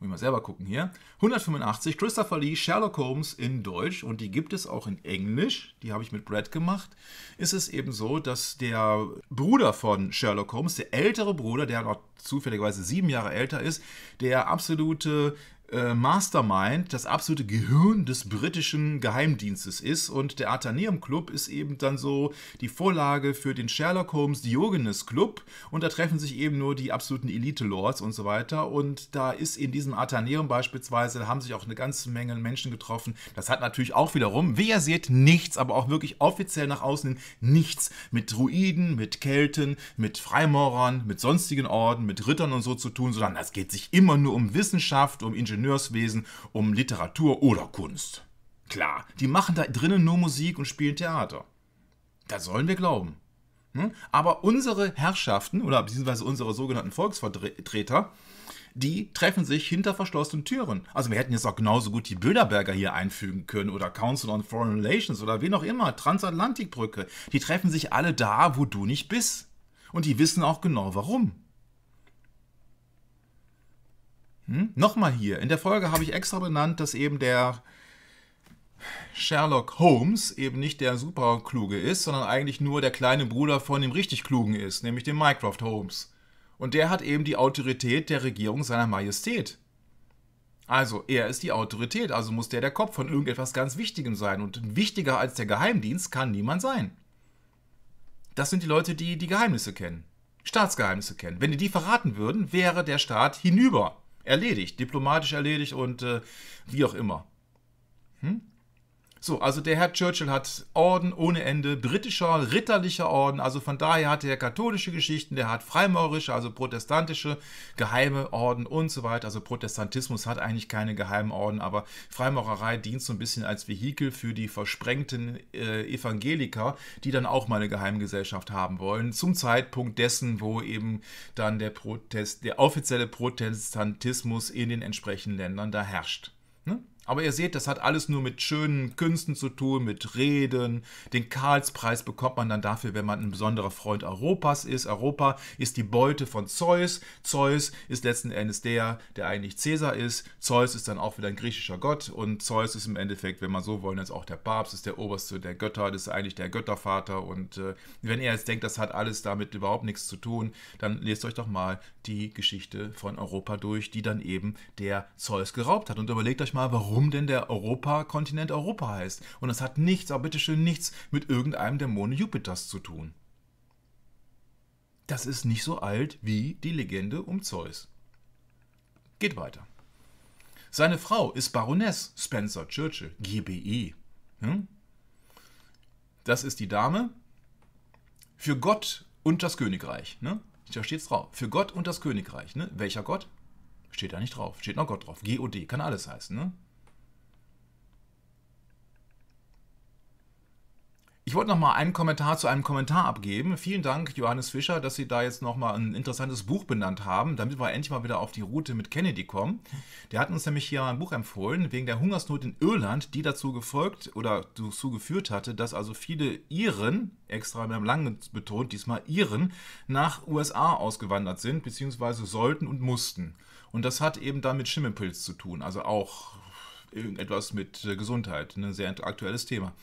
muss ich mal selber gucken hier, 185, Christopher Lee, Sherlock Holmes in Deutsch und die gibt es auch in Englisch, die habe ich mit Brad gemacht, ist es eben so, dass der Bruder von Sherlock Holmes, der ältere Bruder, der noch zufälligerweise sieben Jahre älter ist, der absolute äh, Mastermind das absolute Gehirn des britischen Geheimdienstes ist und der Athenaeum Club ist eben dann so die Vorlage für den Sherlock Holmes Diogenes Club und da treffen sich eben nur die absoluten Elite Lords und so weiter und da ist in diesem Athenaeum beispielsweise da haben sich auch eine ganze Menge Menschen getroffen. Das hat natürlich auch wiederum, wie ihr seht nichts, aber auch wirklich offiziell nach außen hin, nichts mit Druiden, mit Kelten, mit Freimaurern, mit sonstigen Orden, mit Rittern und so zu tun, sondern es geht sich immer nur um Wissenschaft, um Ingenieur Ingenieurswesen, um Literatur oder Kunst. Klar, die machen da drinnen nur Musik und spielen Theater. Da sollen wir glauben. Hm? Aber unsere Herrschaften oder beziehungsweise unsere sogenannten Volksvertreter, die treffen sich hinter verschlossenen Türen. Also wir hätten jetzt auch genauso gut die Bilderberger hier einfügen können oder Council on Foreign Relations oder wen auch immer, Transatlantikbrücke. Die treffen sich alle da, wo du nicht bist. Und die wissen auch genau warum. Hm? Nochmal hier, in der Folge habe ich extra benannt, dass eben der Sherlock Holmes eben nicht der superkluge ist, sondern eigentlich nur der kleine Bruder von dem richtig klugen ist, nämlich dem Mycroft Holmes. Und der hat eben die Autorität der Regierung seiner Majestät. Also, er ist die Autorität, also muss der der Kopf von irgendetwas ganz Wichtigem sein. Und wichtiger als der Geheimdienst kann niemand sein. Das sind die Leute, die die Geheimnisse kennen. Staatsgeheimnisse kennen. Wenn die die verraten würden, wäre der Staat hinüber erledigt, diplomatisch erledigt und äh, wie auch immer. Hm? So, also der Herr Churchill hat Orden ohne Ende, britischer, ritterlicher Orden, also von daher hatte er katholische Geschichten, der hat freimaurische, also protestantische, geheime Orden und so weiter. Also Protestantismus hat eigentlich keine geheimen Orden, aber Freimaurerei dient so ein bisschen als Vehikel für die versprengten äh, Evangeliker, die dann auch mal eine Geheimgesellschaft haben wollen, zum Zeitpunkt dessen, wo eben dann der Protest, der offizielle Protestantismus in den entsprechenden Ländern da herrscht. Aber ihr seht, das hat alles nur mit schönen Künsten zu tun, mit Reden. Den Karlspreis bekommt man dann dafür, wenn man ein besonderer Freund Europas ist. Europa ist die Beute von Zeus. Zeus ist letzten Endes der, der eigentlich Cäsar ist. Zeus ist dann auch wieder ein griechischer Gott. Und Zeus ist im Endeffekt, wenn man so wollen, jetzt auch der Papst, ist der oberste der Götter, das ist eigentlich der Göttervater. Und äh, wenn ihr jetzt denkt, das hat alles damit überhaupt nichts zu tun, dann lest euch doch mal die Geschichte von Europa durch, die dann eben der Zeus geraubt hat. Und überlegt euch mal, warum warum denn der Europa-Kontinent Europa heißt. Und das hat nichts, aber bitteschön nichts, mit irgendeinem Dämon Jupiters zu tun. Das ist nicht so alt wie die Legende um Zeus. Geht weiter. Seine Frau ist Baroness Spencer Churchill, GBE. Hm? Das ist die Dame für Gott und das Königreich. Ne? Da steht es drauf. Für Gott und das Königreich. Ne? Welcher Gott? Steht da nicht drauf. Steht noch Gott drauf. G-O-D. Kann alles heißen. Ne? Ich wollte noch mal einen Kommentar zu einem Kommentar abgeben. Vielen Dank, Johannes Fischer, dass Sie da jetzt noch mal ein interessantes Buch benannt haben, damit wir endlich mal wieder auf die Route mit Kennedy kommen. Der hat uns nämlich hier ein Buch empfohlen, wegen der Hungersnot in Irland, die dazu gefolgt oder dazu geführt hatte, dass also viele Iren, extra mit einem langen betont, diesmal Iren, nach USA ausgewandert sind, beziehungsweise sollten und mussten. Und das hat eben dann mit Schimmelpilz zu tun, also auch irgendetwas mit äh, Gesundheit, ein ne? sehr aktuelles Thema.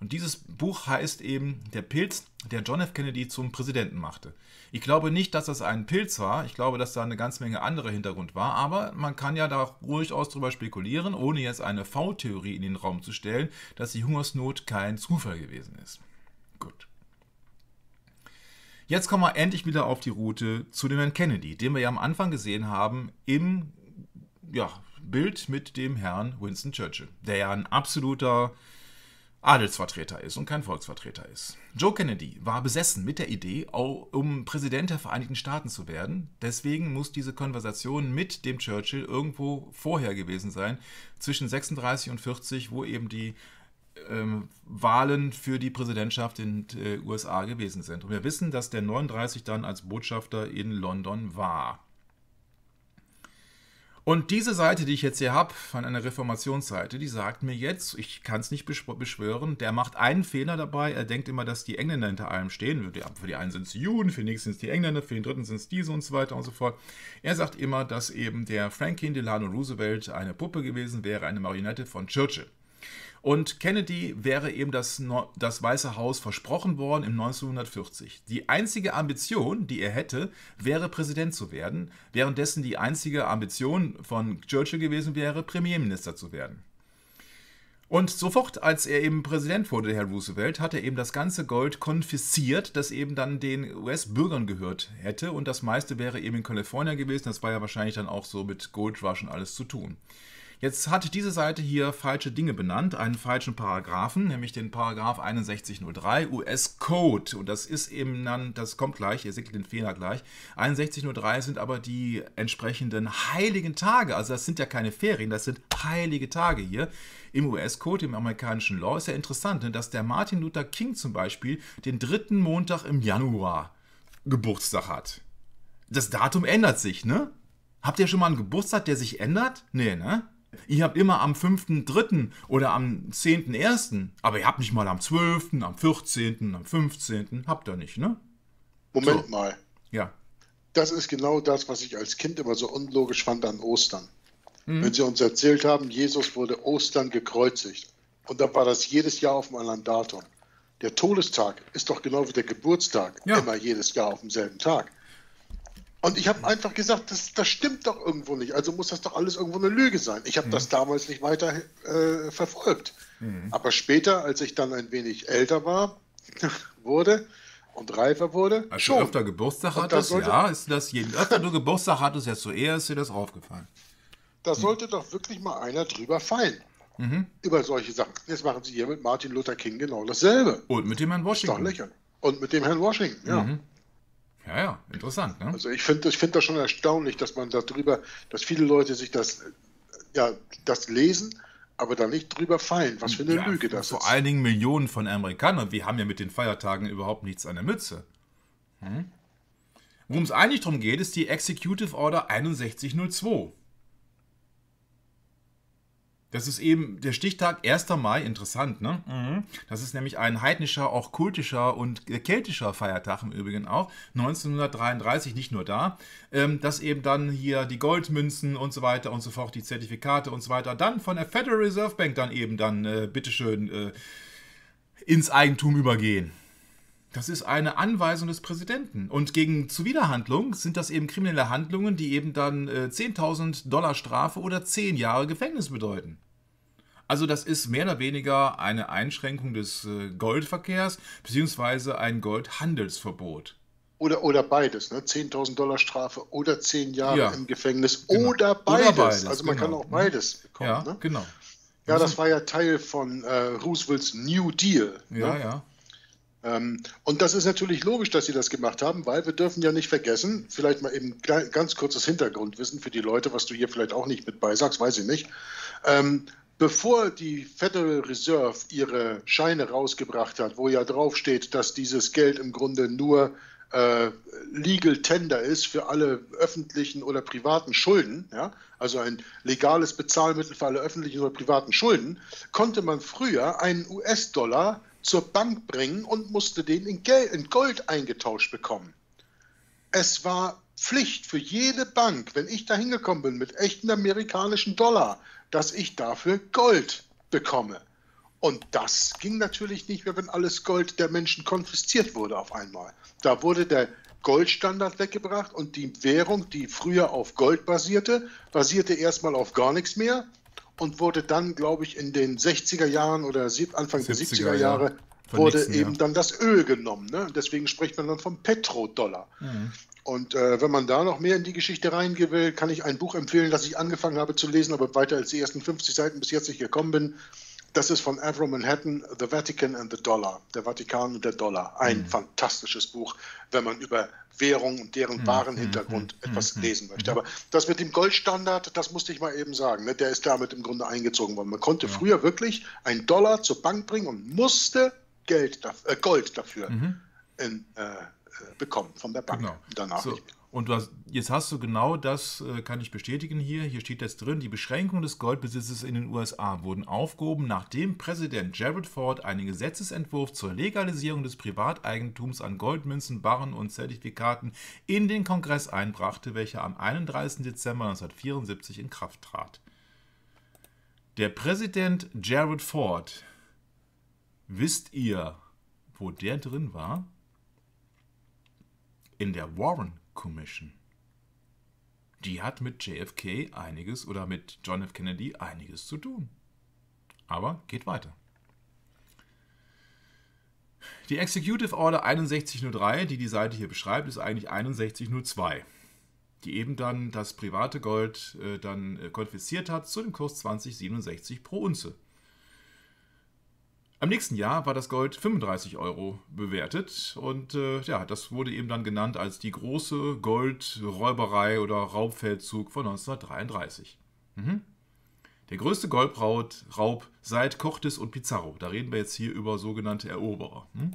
Und dieses Buch heißt eben Der Pilz, der John F. Kennedy zum Präsidenten machte. Ich glaube nicht, dass das ein Pilz war. Ich glaube, dass da eine ganze Menge anderer Hintergrund war. Aber man kann ja da durchaus drüber spekulieren, ohne jetzt eine V-Theorie in den Raum zu stellen, dass die Hungersnot kein Zufall gewesen ist. Gut. Jetzt kommen wir endlich wieder auf die Route zu dem Herrn Kennedy, den wir ja am Anfang gesehen haben im ja, Bild mit dem Herrn Winston Churchill, der ja ein absoluter Adelsvertreter ist und kein Volksvertreter ist. Joe Kennedy war besessen mit der Idee, um Präsident der Vereinigten Staaten zu werden. Deswegen muss diese Konversation mit dem Churchill irgendwo vorher gewesen sein, zwischen 36 und 40, wo eben die ähm, Wahlen für die Präsidentschaft in den äh, USA gewesen sind. Und wir wissen, dass der 39 dann als Botschafter in London war. Und diese Seite, die ich jetzt hier habe, von einer Reformationsseite, die sagt mir jetzt, ich kann es nicht beschwören, der macht einen Fehler dabei, er denkt immer, dass die Engländer hinter allem stehen. Für die einen sind es Juden, für den nächsten sind es die Engländer, für den dritten sind es diese und so weiter und so fort. Er sagt immer, dass eben der Franklin Delano Roosevelt eine Puppe gewesen wäre, eine Marionette von Churchill. Und Kennedy wäre eben das, das Weiße Haus versprochen worden im 1940. Die einzige Ambition, die er hätte, wäre Präsident zu werden, währenddessen die einzige Ambition von Churchill gewesen wäre, Premierminister zu werden. Und sofort, als er eben Präsident wurde, Herr Roosevelt, hat er eben das ganze Gold konfisziert, das eben dann den US-Bürgern gehört hätte. Und das meiste wäre eben in Kalifornien gewesen. Das war ja wahrscheinlich dann auch so mit Goldrush und alles zu tun. Jetzt hat diese Seite hier falsche Dinge benannt, einen falschen Paragraphen, nämlich den Paragraph 6103 US-Code. Und das ist eben dann, das kommt gleich, ihr seht den Fehler gleich. 6103 sind aber die entsprechenden heiligen Tage. Also das sind ja keine Ferien, das sind heilige Tage hier. Im US-Code, im amerikanischen Law ist ja interessant, ne, dass der Martin Luther King zum Beispiel den dritten Montag im Januar Geburtstag hat. Das Datum ändert sich, ne? Habt ihr schon mal einen Geburtstag, der sich ändert? Nee, ne? Ihr habt immer am 5.3. oder am 10.1., aber ihr habt nicht mal am 12., am 14., am 15. habt ihr nicht, ne? Moment so. mal. Ja. Das ist genau das, was ich als Kind immer so unlogisch fand an Ostern. Mhm. Wenn sie uns erzählt haben, Jesus wurde Ostern gekreuzigt. Und dann war das jedes Jahr auf einem anderen Datum. Der Todestag ist doch genau wie der Geburtstag, ja. immer jedes Jahr auf demselben Tag. Und ich habe einfach gesagt, das, das stimmt doch irgendwo nicht. Also muss das doch alles irgendwo eine Lüge sein. Ich habe mhm. das damals nicht weiter äh, verfolgt. Mhm. Aber später, als ich dann ein wenig älter war, wurde und reifer wurde. Als schon. du öfter Geburtstag und hattest, ja, ist das, je öfter du Geburtstag hattest, desto eher ist dir das aufgefallen. Da hm. sollte doch wirklich mal einer drüber fallen. Mhm. Über solche Sachen. Jetzt machen sie hier mit Martin Luther King genau dasselbe. Und mit dem Herrn Washington. doch lächeln. Und mit dem Herrn Washington, ja. Mhm. Ja, ja, interessant. Ne? Also ich finde ich find das schon erstaunlich, dass man darüber, dass viele Leute sich das, ja, das lesen, aber da nicht drüber fallen. Was für eine ja, Lüge das vor ist. Vor allen Dingen Millionen von Amerikanern. Wir haben ja mit den Feiertagen überhaupt nichts an der Mütze. Hm? Worum es eigentlich darum geht, ist die Executive Order 6102. Das ist eben der Stichtag 1. Mai, interessant, ne? Mhm. Das ist nämlich ein heidnischer, auch kultischer und keltischer Feiertag im Übrigen auch. 1933, nicht nur da, ähm, dass eben dann hier die Goldmünzen und so weiter und so fort, die Zertifikate und so weiter, dann von der Federal Reserve Bank dann eben dann, äh, bitteschön, äh, ins Eigentum übergehen. Das ist eine Anweisung des Präsidenten. Und gegen Zuwiderhandlung sind das eben kriminelle Handlungen, die eben dann äh, 10.000 Dollar Strafe oder 10 Jahre Gefängnis bedeuten. Also das ist mehr oder weniger eine Einschränkung des äh, Goldverkehrs beziehungsweise ein Goldhandelsverbot. Oder, oder beides, ne? 10.000 Dollar Strafe oder 10 Jahre ja. im Gefängnis genau. oder, beides. oder, beides. Also man genau. kann auch beides mhm. bekommen. Ja, ne? genau. Ja, das war ja Teil von äh, Roosevelts New Deal. Ja, ne? ja. Ähm, und das ist natürlich logisch, dass sie das gemacht haben, weil wir dürfen ja nicht vergessen, vielleicht mal eben ganz kurzes Hintergrundwissen für die Leute, was du hier vielleicht auch nicht mit beisagst, weiß ich nicht. Ähm, bevor die Federal Reserve ihre Scheine rausgebracht hat, wo ja draufsteht, dass dieses Geld im Grunde nur äh, Legal Tender ist für alle öffentlichen oder privaten Schulden, ja? also ein legales Bezahlmittel für alle öffentlichen oder privaten Schulden, konnte man früher einen US-Dollar zur Bank bringen und musste den in, Geld, in Gold eingetauscht bekommen. Es war Pflicht für jede Bank, wenn ich da hingekommen bin mit echten amerikanischen Dollar, dass ich dafür Gold bekomme. Und das ging natürlich nicht mehr, wenn alles Gold der Menschen konfisziert wurde auf einmal. Da wurde der Goldstandard weggebracht und die Währung, die früher auf Gold basierte, basierte erstmal auf gar nichts mehr und wurde dann, glaube ich, in den 60er Jahren oder Anfang 70er, der 70er Jahre ja. wurde nächsten, eben ja. dann das Öl genommen. Ne? Deswegen spricht man dann vom Petrodollar. Mhm. Und äh, wenn man da noch mehr in die Geschichte reingehen will, kann ich ein Buch empfehlen, das ich angefangen habe zu lesen, aber weiter als die ersten 50 Seiten bis jetzt nicht gekommen bin. Das ist von Avro Manhattan, The Vatican and the Dollar, der Vatikan und der Dollar. Ein mhm. fantastisches Buch, wenn man über Währung und deren mhm. wahren mhm. Hintergrund mhm. etwas mhm. lesen möchte. Aber das mit dem Goldstandard, das musste ich mal eben sagen, ne? der ist damit im Grunde eingezogen worden. Man konnte ja. früher wirklich einen Dollar zur Bank bringen und musste Geld, äh, Gold dafür in, äh, äh, bekommen von der Bank. Genau. Danach so. nicht mehr. Und hast, jetzt hast du genau das, äh, kann ich bestätigen hier, hier steht das drin, die Beschränkungen des Goldbesitzes in den USA wurden aufgehoben, nachdem Präsident Gerald Ford einen Gesetzesentwurf zur Legalisierung des Privateigentums an Goldmünzen, Barren und Zertifikaten in den Kongress einbrachte, welcher am 31. Dezember 1974 in Kraft trat. Der Präsident Gerald Ford, wisst ihr, wo der drin war? In der Warren Commission. Die hat mit JFK einiges oder mit John F. Kennedy einiges zu tun. Aber geht weiter. Die Executive Order 6103, die die Seite hier beschreibt, ist eigentlich 6102, die eben dann das private Gold äh, dann äh, konfisziert hat zu dem Kurs 2067 pro Unze. Am nächsten Jahr war das Gold 35 Euro bewertet und äh, ja, das wurde eben dann genannt als die große Goldräuberei oder Raubfeldzug von 1933. Mhm. Der größte Goldraub seit Cortes und Pizarro. Da reden wir jetzt hier über sogenannte Eroberer. Hm?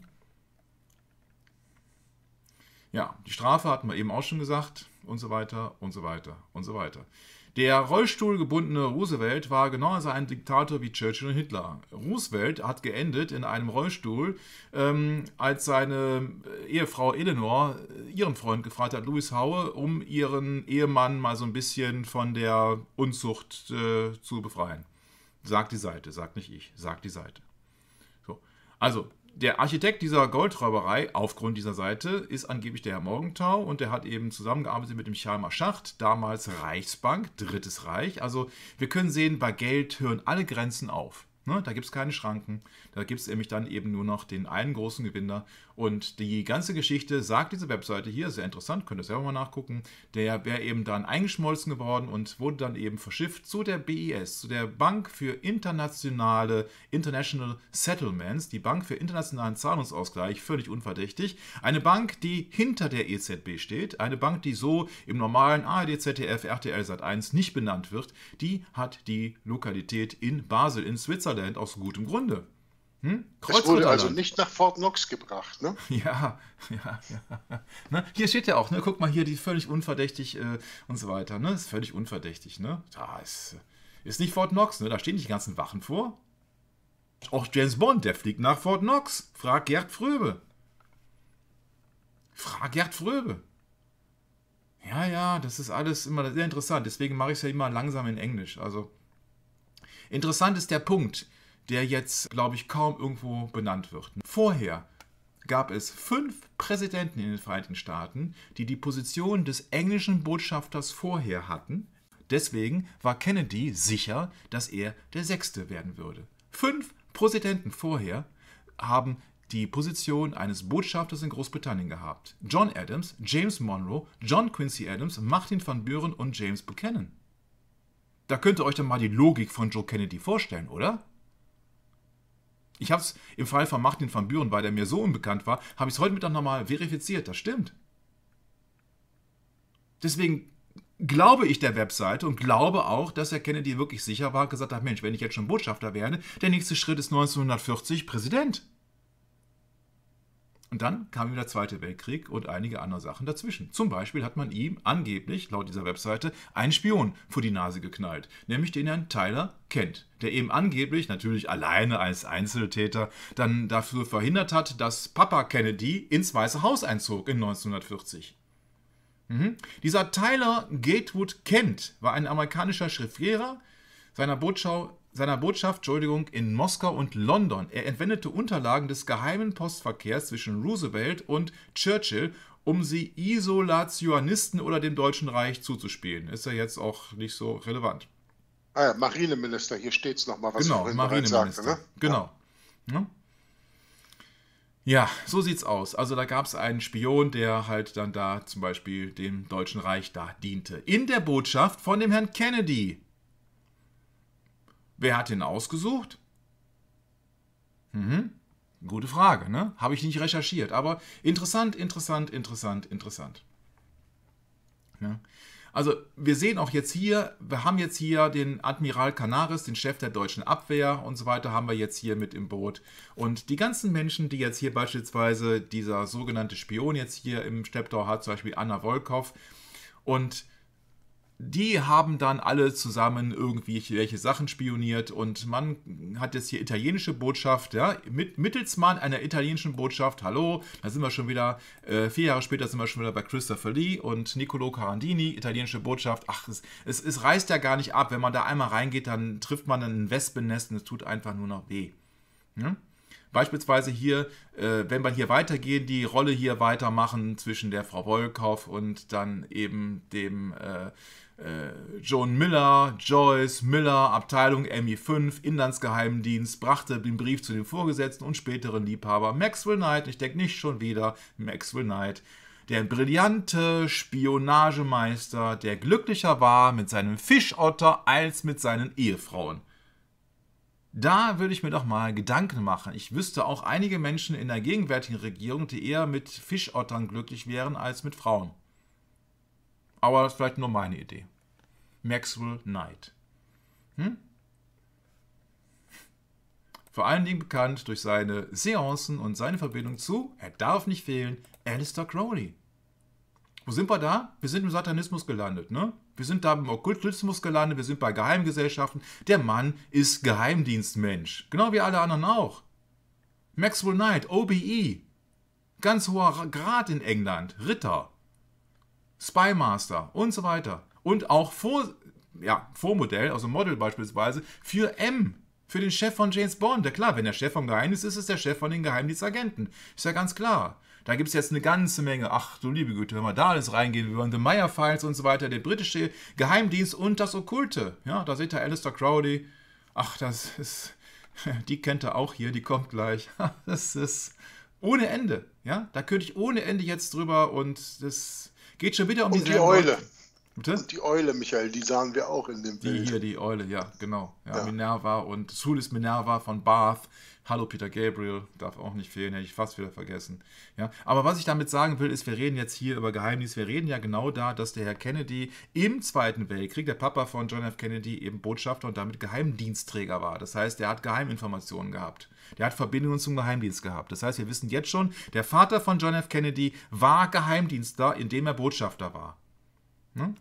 Ja, die Strafe hatten wir eben auch schon gesagt und so weiter und so weiter und so weiter. Der rollstuhlgebundene Roosevelt war genauso ein Diktator wie Churchill und Hitler. Roosevelt hat geendet in einem Rollstuhl, ähm, als seine äh, Ehefrau Eleanor äh, ihren Freund gefragt hat, Louis Howe, um ihren Ehemann mal so ein bisschen von der Unzucht äh, zu befreien. Sagt die Seite, sagt nicht ich, sagt die Seite. So. Also, der Architekt dieser Goldräuberei aufgrund dieser Seite ist angeblich der Herr Morgenthau und der hat eben zusammengearbeitet mit dem Schalmer Schacht, damals Reichsbank, Drittes Reich. Also wir können sehen, bei Geld hören alle Grenzen auf. Ne? Da gibt es keine Schranken, da gibt es nämlich dann eben nur noch den einen großen Gewinner und die ganze Geschichte sagt diese Webseite hier, sehr interessant, könnt ihr selber mal nachgucken, der wäre eben dann eingeschmolzen geworden und wurde dann eben verschifft zu der BIS, zu der Bank für internationale, International Settlements, die Bank für internationalen Zahlungsausgleich, völlig unverdächtig. Eine Bank, die hinter der EZB steht, eine Bank, die so im normalen ARD, ZDF, RTL Sat 1 nicht benannt wird, die hat die Lokalität in Basel in Switzerland aus gutem Grunde. Hm? Es wurde also nicht nach Fort Knox gebracht, ne? Ja, ja, ja. Ne? Hier steht ja auch, ne? Guck mal hier, die völlig unverdächtig äh, und so weiter, ne? Ist völlig unverdächtig, ne? Da ist, äh, ist nicht Fort Knox, ne? Da stehen die ganzen Wachen vor. Auch James Bond, der fliegt nach Fort Knox. Frag Gerd Fröbe. Frag Gerd Fröbe. Ja, ja, das ist alles immer sehr interessant. Deswegen mache ich es ja immer langsam in Englisch. Also, interessant ist der Punkt der jetzt, glaube ich, kaum irgendwo benannt wird. Vorher gab es fünf Präsidenten in den Vereinigten Staaten, die die Position des englischen Botschafters vorher hatten. Deswegen war Kennedy sicher, dass er der Sechste werden würde. Fünf Präsidenten vorher haben die Position eines Botschafters in Großbritannien gehabt. John Adams, James Monroe, John Quincy Adams, Martin van Buren und James Buchanan. Da könnt ihr euch dann mal die Logik von Joe Kennedy vorstellen, oder? Ich habe es im Fall von Martin van Buren, weil der mir so unbekannt war, habe ich es heute Mittag nochmal verifiziert. Das stimmt. Deswegen glaube ich der Webseite und glaube auch, dass Herr Kennedy wirklich sicher war, gesagt hat, Mensch, wenn ich jetzt schon Botschafter werde, der nächste Schritt ist 1940 Präsident. Und dann kam wieder der Zweite Weltkrieg und einige andere Sachen dazwischen. Zum Beispiel hat man ihm angeblich, laut dieser Webseite, einen Spion vor die Nase geknallt, nämlich den Herrn Tyler Kent, der eben angeblich, natürlich alleine als Einzeltäter, dann dafür verhindert hat, dass Papa Kennedy ins Weiße Haus einzog in 1940. Mhm. Dieser Tyler Gatewood Kent war ein amerikanischer Schriftlehrer. Seiner Botschaft seiner Botschaft, Entschuldigung, in Moskau und London. Er entwendete Unterlagen des geheimen Postverkehrs zwischen Roosevelt und Churchill, um sie Isolationisten oder dem Deutschen Reich zuzuspielen. Ist ja jetzt auch nicht so relevant. Ah ja, Marineminister, hier steht es nochmal, was genau, ich Marineminister. Sagte, ne? Genau. Ja. ja, so sieht's aus. Also da gab es einen Spion, der halt dann da zum Beispiel dem Deutschen Reich da diente. In der Botschaft von dem Herrn Kennedy Wer hat den ausgesucht? Mhm. Gute Frage, ne? Habe ich nicht recherchiert, aber interessant, interessant, interessant, interessant. Ja. Ne? Also wir sehen auch jetzt hier, wir haben jetzt hier den Admiral Canaris, den Chef der deutschen Abwehr und so weiter, haben wir jetzt hier mit im Boot. Und die ganzen Menschen, die jetzt hier beispielsweise dieser sogenannte Spion jetzt hier im Steptor hat, zum Beispiel Anna Wolkow und die haben dann alle zusammen irgendwelche Sachen spioniert und man hat jetzt hier italienische Botschaft, ja, mit Mittelsmann einer italienischen Botschaft, hallo, da sind wir schon wieder, äh, vier Jahre später sind wir schon wieder bei Christopher Lee und Niccolo Carandini, italienische Botschaft, ach, es, es, es reißt ja gar nicht ab, wenn man da einmal reingeht, dann trifft man ein Wespennest und es tut einfach nur noch weh. Hm? Beispielsweise hier, äh, wenn wir hier weitergehen, die Rolle hier weitermachen zwischen der Frau Wolkow und dann eben dem äh, äh, Joan Miller, Joyce Miller, Abteilung me 5 Inlandsgeheimdienst, brachte den Brief zu dem Vorgesetzten und späteren Liebhaber Maxwell Knight. Ich denke nicht schon wieder Maxwell Knight. Der brillante Spionagemeister, der glücklicher war mit seinem Fischotter als mit seinen Ehefrauen. Da würde ich mir doch mal Gedanken machen. Ich wüsste auch einige Menschen in der gegenwärtigen Regierung, die eher mit Fischottern glücklich wären als mit Frauen. Aber das ist vielleicht nur meine Idee. Maxwell Knight. Hm? Vor allen Dingen bekannt durch seine Seancen und seine Verbindung zu, er darf nicht fehlen, Alistair Crowley. Wo sind wir da? Wir sind im Satanismus gelandet, ne? Wir sind da im Okkultismus gelandet, wir sind bei Geheimgesellschaften. Der Mann ist Geheimdienstmensch. Genau wie alle anderen auch. Maxwell Knight, OBE. Ganz hoher Grad in England, Ritter, Spymaster und so weiter. Und auch Vor, ja, Vormodell, also Model beispielsweise, für M, für den Chef von James Bond. Ja klar, wenn der Chef vom Geheimnis ist, ist der Chef von den Geheimdienstagenten. Ist ja ganz klar. Da gibt es jetzt eine ganze Menge. Ach du liebe Güte, wenn wir da alles reingehen, wir wollen The Meyer Files und so weiter, der britische Geheimdienst und das Okkulte. Ja, da seht ihr Alistair Crowley. Ach, das ist. Die kennt ihr auch hier, die kommt gleich. Das ist ohne Ende. Ja, da könnte ich ohne Ende jetzt drüber und das geht schon wieder um und die Eule. Und die Eule, Michael, die sahen wir auch in dem die Bild. Die hier, die Eule, ja, genau. Ja, ja. Minerva und Sulis Minerva von Bath. Hallo Peter Gabriel, darf auch nicht fehlen, hätte ich fast wieder vergessen. Ja, aber was ich damit sagen will, ist, wir reden jetzt hier über Geheimnis. Wir reden ja genau da, dass der Herr Kennedy im Zweiten Weltkrieg, der Papa von John F. Kennedy, eben Botschafter und damit Geheimdienstträger war. Das heißt, er hat Geheiminformationen gehabt. Der hat Verbindungen zum Geheimdienst gehabt. Das heißt, wir wissen jetzt schon, der Vater von John F. Kennedy war Geheimdienstler, indem er Botschafter war. Hm?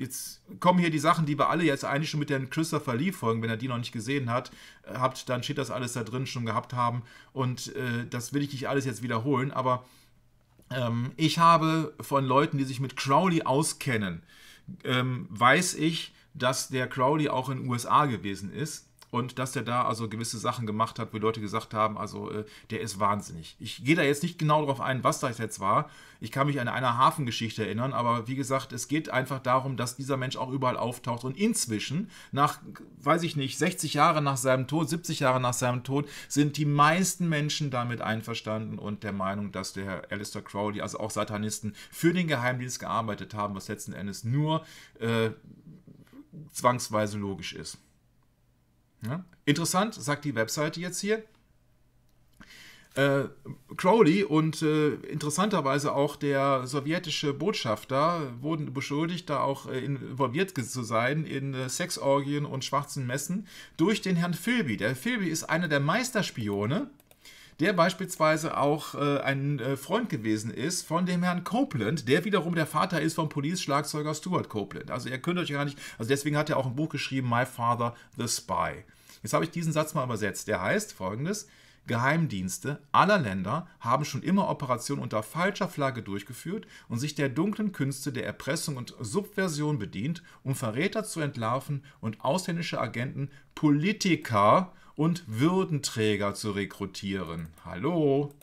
jetzt kommen hier die Sachen, die wir alle jetzt eigentlich schon mit den Christopher Lee Folgen, wenn ihr die noch nicht gesehen hat, äh, habt, dann steht das alles da drin schon gehabt haben und äh, das will ich nicht alles jetzt wiederholen, aber ähm, ich habe von Leuten, die sich mit Crowley auskennen, ähm, weiß ich, dass der Crowley auch in den USA gewesen ist und dass er da also gewisse Sachen gemacht hat, wo Leute gesagt haben, also äh, der ist wahnsinnig. Ich gehe da jetzt nicht genau darauf ein, was das jetzt war. Ich kann mich an eine Hafengeschichte erinnern, aber wie gesagt, es geht einfach darum, dass dieser Mensch auch überall auftaucht und inzwischen, nach, weiß ich nicht, 60 Jahre nach seinem Tod, 70 Jahre nach seinem Tod, sind die meisten Menschen damit einverstanden und der Meinung, dass der Alistair Crowley, also auch Satanisten, für den Geheimdienst gearbeitet haben, was letzten Endes nur äh, zwangsweise logisch ist. Ja? Interessant, sagt die Webseite jetzt hier. Äh, Crowley und äh, interessanterweise auch der sowjetische Botschafter wurden beschuldigt, da auch äh, involviert zu sein in äh, Sexorgien und schwarzen Messen durch den Herrn Philby. Der Philby ist einer der Meisterspione der beispielsweise auch äh, ein äh, Freund gewesen ist von dem Herrn Copeland, der wiederum der Vater ist vom Police-Schlagzeuger Stuart Copeland. Also ihr könnt euch gar nicht, also deswegen hat er auch ein Buch geschrieben, My Father, The Spy. Jetzt habe ich diesen Satz mal übersetzt. Der heißt folgendes. Geheimdienste aller Länder haben schon immer Operationen unter falscher Flagge durchgeführt und sich der dunklen Künste der Erpressung und Subversion bedient, um Verräter zu entlarven und ausländische Agenten Politiker und Würdenträger zu rekrutieren. Hallo?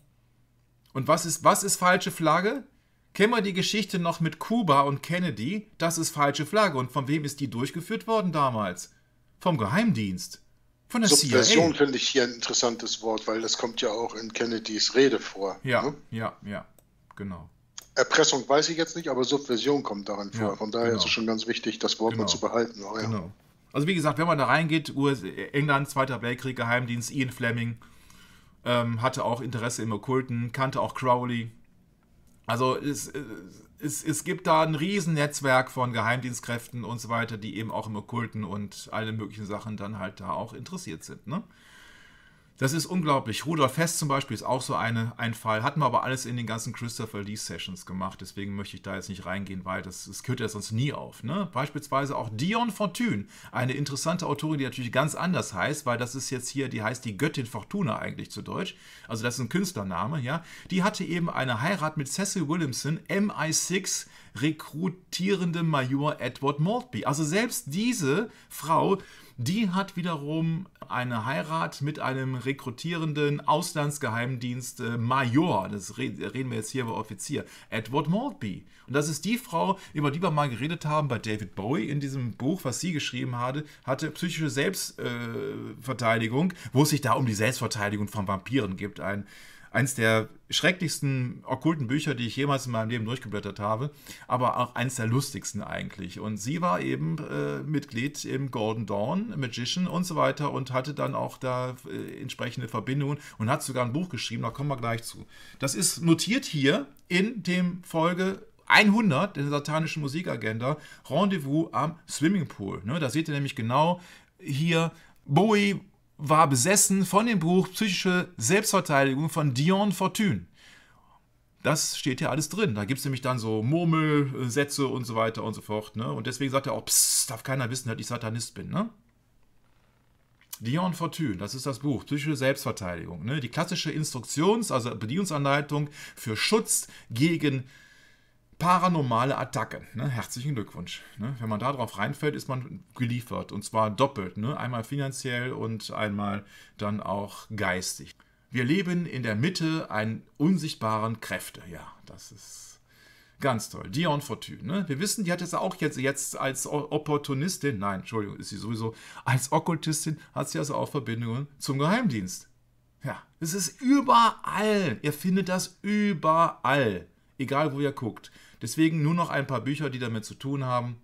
Und was ist, was ist falsche Flagge? Kennen wir die Geschichte noch mit Kuba und Kennedy? Das ist falsche Flagge. Und von wem ist die durchgeführt worden damals? Vom Geheimdienst. Von der Subversion CIA. finde ich hier ein interessantes Wort, weil das kommt ja auch in Kennedys Rede vor. Ja, ne? ja, ja, genau. Erpressung weiß ich jetzt nicht, aber Subversion kommt darin ja, vor. Von daher genau. ist es schon ganz wichtig, das Wort genau. mal zu behalten. Oh, ja. Genau. Also wie gesagt, wenn man da reingeht, US England, Zweiter Weltkrieg, Geheimdienst, Ian Fleming ähm, hatte auch Interesse im Okkulten, kannte auch Crowley. Also es, es, es gibt da ein Riesennetzwerk von Geheimdienstkräften und so weiter, die eben auch im Okkulten und allen möglichen Sachen dann halt da auch interessiert sind. Ne? Das ist unglaublich. Rudolf Hess zum Beispiel ist auch so eine, ein Fall. Hatten wir aber alles in den ganzen Christopher Lee Sessions gemacht. Deswegen möchte ich da jetzt nicht reingehen, weil das, das hört ja sonst nie auf. Ne? Beispielsweise auch Dion Fortune, eine interessante Autorin, die natürlich ganz anders heißt, weil das ist jetzt hier, die heißt die Göttin Fortuna eigentlich zu Deutsch. Also das ist ein Künstlername, ja. Die hatte eben eine Heirat mit Cecil Williamson, MI6, rekrutierende Major Edward Maltby. Also selbst diese Frau, die hat wiederum eine Heirat mit einem rekrutierenden Auslandsgeheimdienst äh, Major. Das reden wir jetzt hier über Offizier. Edward Maltby. Und das ist die Frau, über die wir mal geredet haben bei David Bowie in diesem Buch, was sie geschrieben hatte, hatte psychische Selbstverteidigung, äh, wo es sich da um die Selbstverteidigung von Vampiren gibt. Ein eins der schrecklichsten okkulten Bücher, die ich jemals in meinem Leben durchgeblättert habe, aber auch eins der lustigsten eigentlich. Und sie war eben äh, Mitglied im Golden Dawn, Magician und so weiter und hatte dann auch da äh, entsprechende Verbindungen und hat sogar ein Buch geschrieben, da kommen wir gleich zu. Das ist notiert hier in dem Folge 100 der satanischen Musikagenda, Rendezvous am Swimmingpool. Ne, da seht ihr nämlich genau hier Bowie war besessen von dem Buch Psychische Selbstverteidigung von Dion Fortune. Das steht ja alles drin. Da gibt es nämlich dann so Murmelsätze und so weiter und so fort. Ne? Und deswegen sagt er auch, psst, darf keiner wissen, dass ich Satanist bin. Ne? Dion Fortune, das ist das Buch, psychische Selbstverteidigung. Ne? Die klassische Instruktions-, also Bedienungsanleitung für Schutz gegen paranormale Attacke. Ne? Herzlichen Glückwunsch. Ne? Wenn man da drauf reinfällt, ist man geliefert. Und zwar doppelt. Ne? Einmal finanziell und einmal dann auch geistig. Wir leben in der Mitte einen unsichtbaren Kräfte. Ja, das ist ganz toll. Dion Fortune. Ne? Wir wissen, die hat jetzt auch jetzt, jetzt als Opportunistin, nein, Entschuldigung, ist sie sowieso, als Okkultistin hat sie also auch Verbindungen zum Geheimdienst. Ja, es ist überall. Ihr findet das überall. Egal, wo ihr guckt. Deswegen nur noch ein paar Bücher, die damit zu tun haben.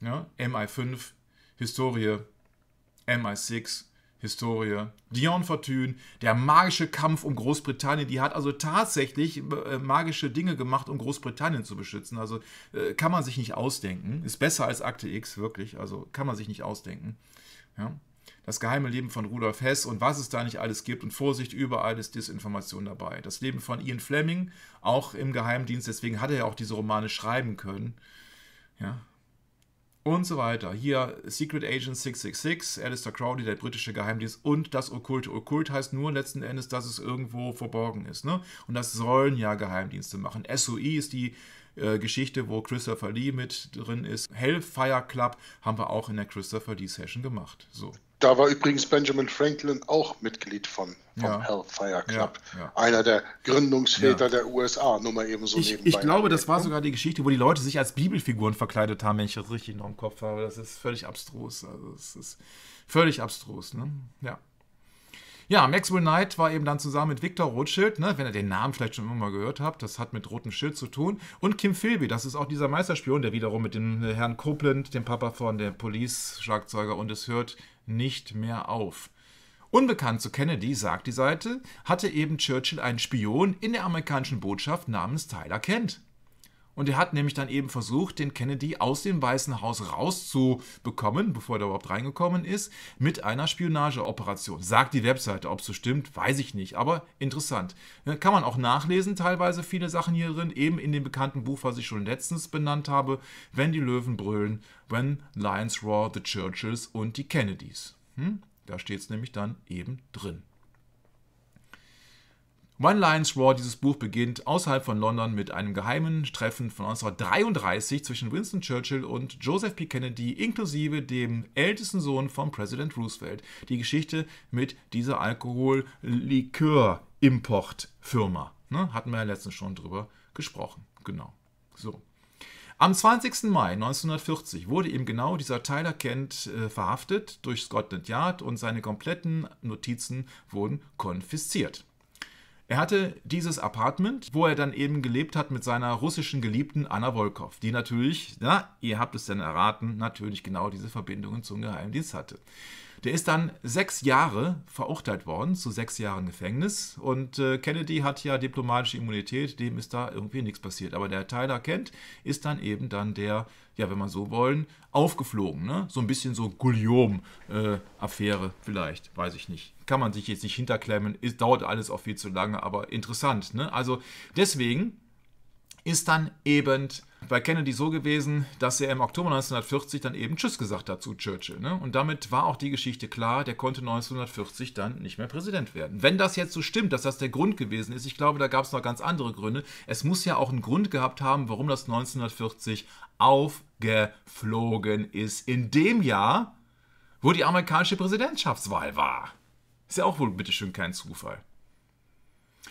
Ja, MI5, Historie, MI6, Historie. Dion Fortune, der magische Kampf um Großbritannien, die hat also tatsächlich äh, magische Dinge gemacht, um Großbritannien zu beschützen. Also äh, kann man sich nicht ausdenken. Ist besser als Akte X, wirklich. Also kann man sich nicht ausdenken. Ja. Das geheime Leben von Rudolf Hess und was es da nicht alles gibt. Und Vorsicht, überall ist Disinformation dabei. Das Leben von Ian Fleming, auch im Geheimdienst, deswegen hat er ja auch diese Romane schreiben können. Ja. Und so weiter. Hier Secret Agent 666, Alistair Crowley, der britische Geheimdienst und das Okkulte. Okkult heißt nur letzten Endes, dass es irgendwo verborgen ist. Ne? Und das sollen ja Geheimdienste machen. SOE ist die äh, Geschichte, wo Christopher Lee mit drin ist. Hellfire Club haben wir auch in der Christopher Lee Session gemacht. So. Da war übrigens Benjamin Franklin auch Mitglied von, vom ja. Hellfire Club. Ja, Einer der Gründungsväter der USA, nur mal eben so ich, nebenbei. Ich glaube, das war ne? sogar die Geschichte, wo die Leute sich als Bibelfiguren verkleidet haben, wenn ich das richtig noch im Kopf habe. Das ist völlig abstrus. Also, es ist völlig abstrus, ne? Ja. Ja, Maxwell Knight war eben dann zusammen mit Victor Rothschild, ne, wenn ihr den Namen vielleicht schon immer mal gehört habt, das hat mit Rotem Schild zu tun. Und Kim Philby, das ist auch dieser Meisterspion, der wiederum mit dem äh, Herrn Copeland, dem Papa von der Police-Schlagzeuger, und es hört nicht mehr auf. Unbekannt zu Kennedy, sagt die Seite, hatte eben Churchill einen Spion in der amerikanischen Botschaft namens Tyler Kent. Und er hat nämlich dann eben versucht, den Kennedy aus dem Weißen Haus rauszubekommen, bevor er überhaupt reingekommen ist, mit einer Spionageoperation. Sagt die Webseite, ob es so stimmt, weiß ich nicht, aber interessant. Kann man auch nachlesen, teilweise viele Sachen hier drin, eben in dem bekannten Buch, was ich schon letztens benannt habe, Wenn die Löwen brüllen, When Lions Roar, The Churches und die Kennedys. Hm? Da steht es nämlich dann eben drin. One Lions Roar, dieses Buch beginnt außerhalb von London mit einem geheimen Treffen von 1933 zwischen Winston Churchill und Joseph P. Kennedy inklusive dem ältesten Sohn von Präsident Roosevelt. Die Geschichte mit dieser Alkohol-Likör-Importfirma. Ne? Hatten wir ja letztens schon drüber gesprochen. Genau. So. Am 20. Mai 1940 wurde eben genau dieser Tyler Kent äh, verhaftet durch Scotland Yard und seine kompletten Notizen wurden konfisziert. Er hatte dieses Apartment, wo er dann eben gelebt hat mit seiner russischen Geliebten Anna Wolkow, die natürlich, na, ihr habt es denn erraten, natürlich genau diese Verbindungen zum Geheimdienst hatte. Der ist dann sechs Jahre verurteilt worden, zu sechs Jahren Gefängnis. Und äh, Kennedy hat ja diplomatische Immunität, dem ist da irgendwie nichts passiert. Aber der Tyler Kent ist dann eben dann der ja, wenn man so wollen, aufgeflogen. Ne? So ein bisschen so Guillaume-Affäre vielleicht, weiß ich nicht. Kann man sich jetzt nicht hinterklemmen, ist, dauert alles auch viel zu lange, aber interessant. Ne? Also deswegen ist dann eben bei Kennedy so gewesen, dass er im Oktober 1940 dann eben Tschüss gesagt hat zu Churchill. Ne? Und damit war auch die Geschichte klar, der konnte 1940 dann nicht mehr Präsident werden. Wenn das jetzt so stimmt, dass das der Grund gewesen ist, ich glaube, da gab es noch ganz andere Gründe. Es muss ja auch einen Grund gehabt haben, warum das 1940 aufgeflogen ist. In dem Jahr, wo die amerikanische Präsidentschaftswahl war. Ist ja auch wohl bitteschön kein Zufall.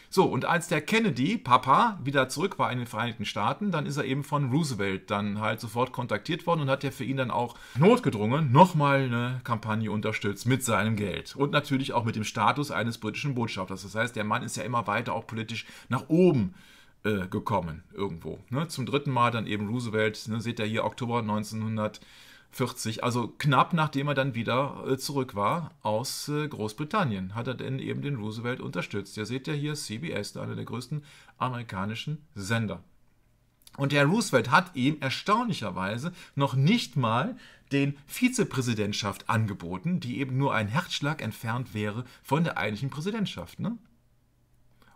So, und als der Kennedy, Papa, wieder zurück war in den Vereinigten Staaten, dann ist er eben von Roosevelt dann halt sofort kontaktiert worden und hat ja für ihn dann auch notgedrungen nochmal eine Kampagne unterstützt mit seinem Geld. Und natürlich auch mit dem Status eines britischen Botschafters. Das heißt, der Mann ist ja immer weiter auch politisch nach oben äh, gekommen irgendwo. Ne? Zum dritten Mal dann eben Roosevelt, ne, seht ihr hier Oktober 1900. 40, also knapp nachdem er dann wieder äh, zurück war aus äh, Großbritannien, hat er denn eben den Roosevelt unterstützt. Ihr seht ja hier CBS, einer der größten amerikanischen Sender. Und der Roosevelt hat ihm erstaunlicherweise noch nicht mal den Vizepräsidentschaft angeboten, die eben nur ein Herzschlag entfernt wäre von der eigentlichen Präsidentschaft. Ne?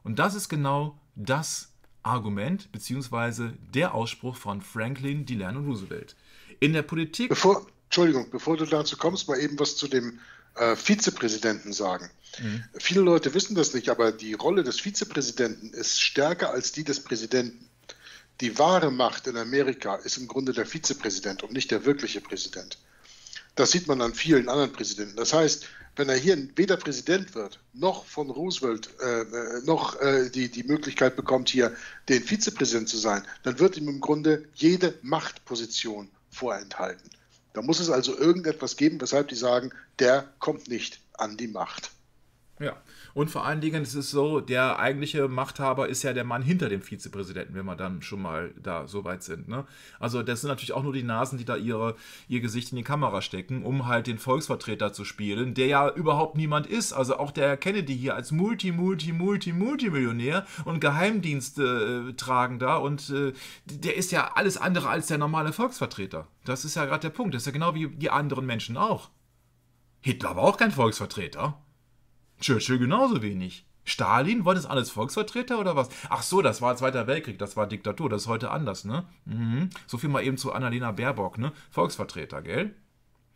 Und das ist genau das Argument bzw. der Ausspruch von Franklin Delano Roosevelt in der Politik. Bevor, Entschuldigung, bevor du dazu kommst, mal eben was zu dem äh, Vizepräsidenten sagen. Mhm. Viele Leute wissen das nicht, aber die Rolle des Vizepräsidenten ist stärker als die des Präsidenten. Die wahre Macht in Amerika ist im Grunde der Vizepräsident und nicht der wirkliche Präsident. Das sieht man an vielen anderen Präsidenten. Das heißt, wenn er hier weder Präsident wird, noch von Roosevelt, äh, äh noch äh, die, die Möglichkeit bekommt, hier den Vizepräsident zu sein, dann wird ihm im Grunde jede Machtposition vorenthalten. Da muss es also irgendetwas geben, weshalb die sagen, der kommt nicht an die Macht. Ja, und vor allen Dingen ist es so, der eigentliche Machthaber ist ja der Mann hinter dem Vizepräsidenten, wenn wir dann schon mal da so weit sind. Ne? Also das sind natürlich auch nur die Nasen, die da ihre, ihr Gesicht in die Kamera stecken, um halt den Volksvertreter zu spielen, der ja überhaupt niemand ist. Also auch der Herr Kennedy hier als Multi, Multi, Multi, Multimillionär und Geheimdiensttragender äh, und äh, der ist ja alles andere als der normale Volksvertreter. Das ist ja gerade der Punkt. Das ist ja genau wie die anderen Menschen auch. Hitler war auch kein Volksvertreter. Churchill genauso wenig. Stalin? Waren das alles Volksvertreter oder was? Ach so, das war Zweiter Weltkrieg, das war Diktatur, das ist heute anders, ne? Mhm. So viel mal eben zu Annalena Baerbock, ne? Volksvertreter, gell?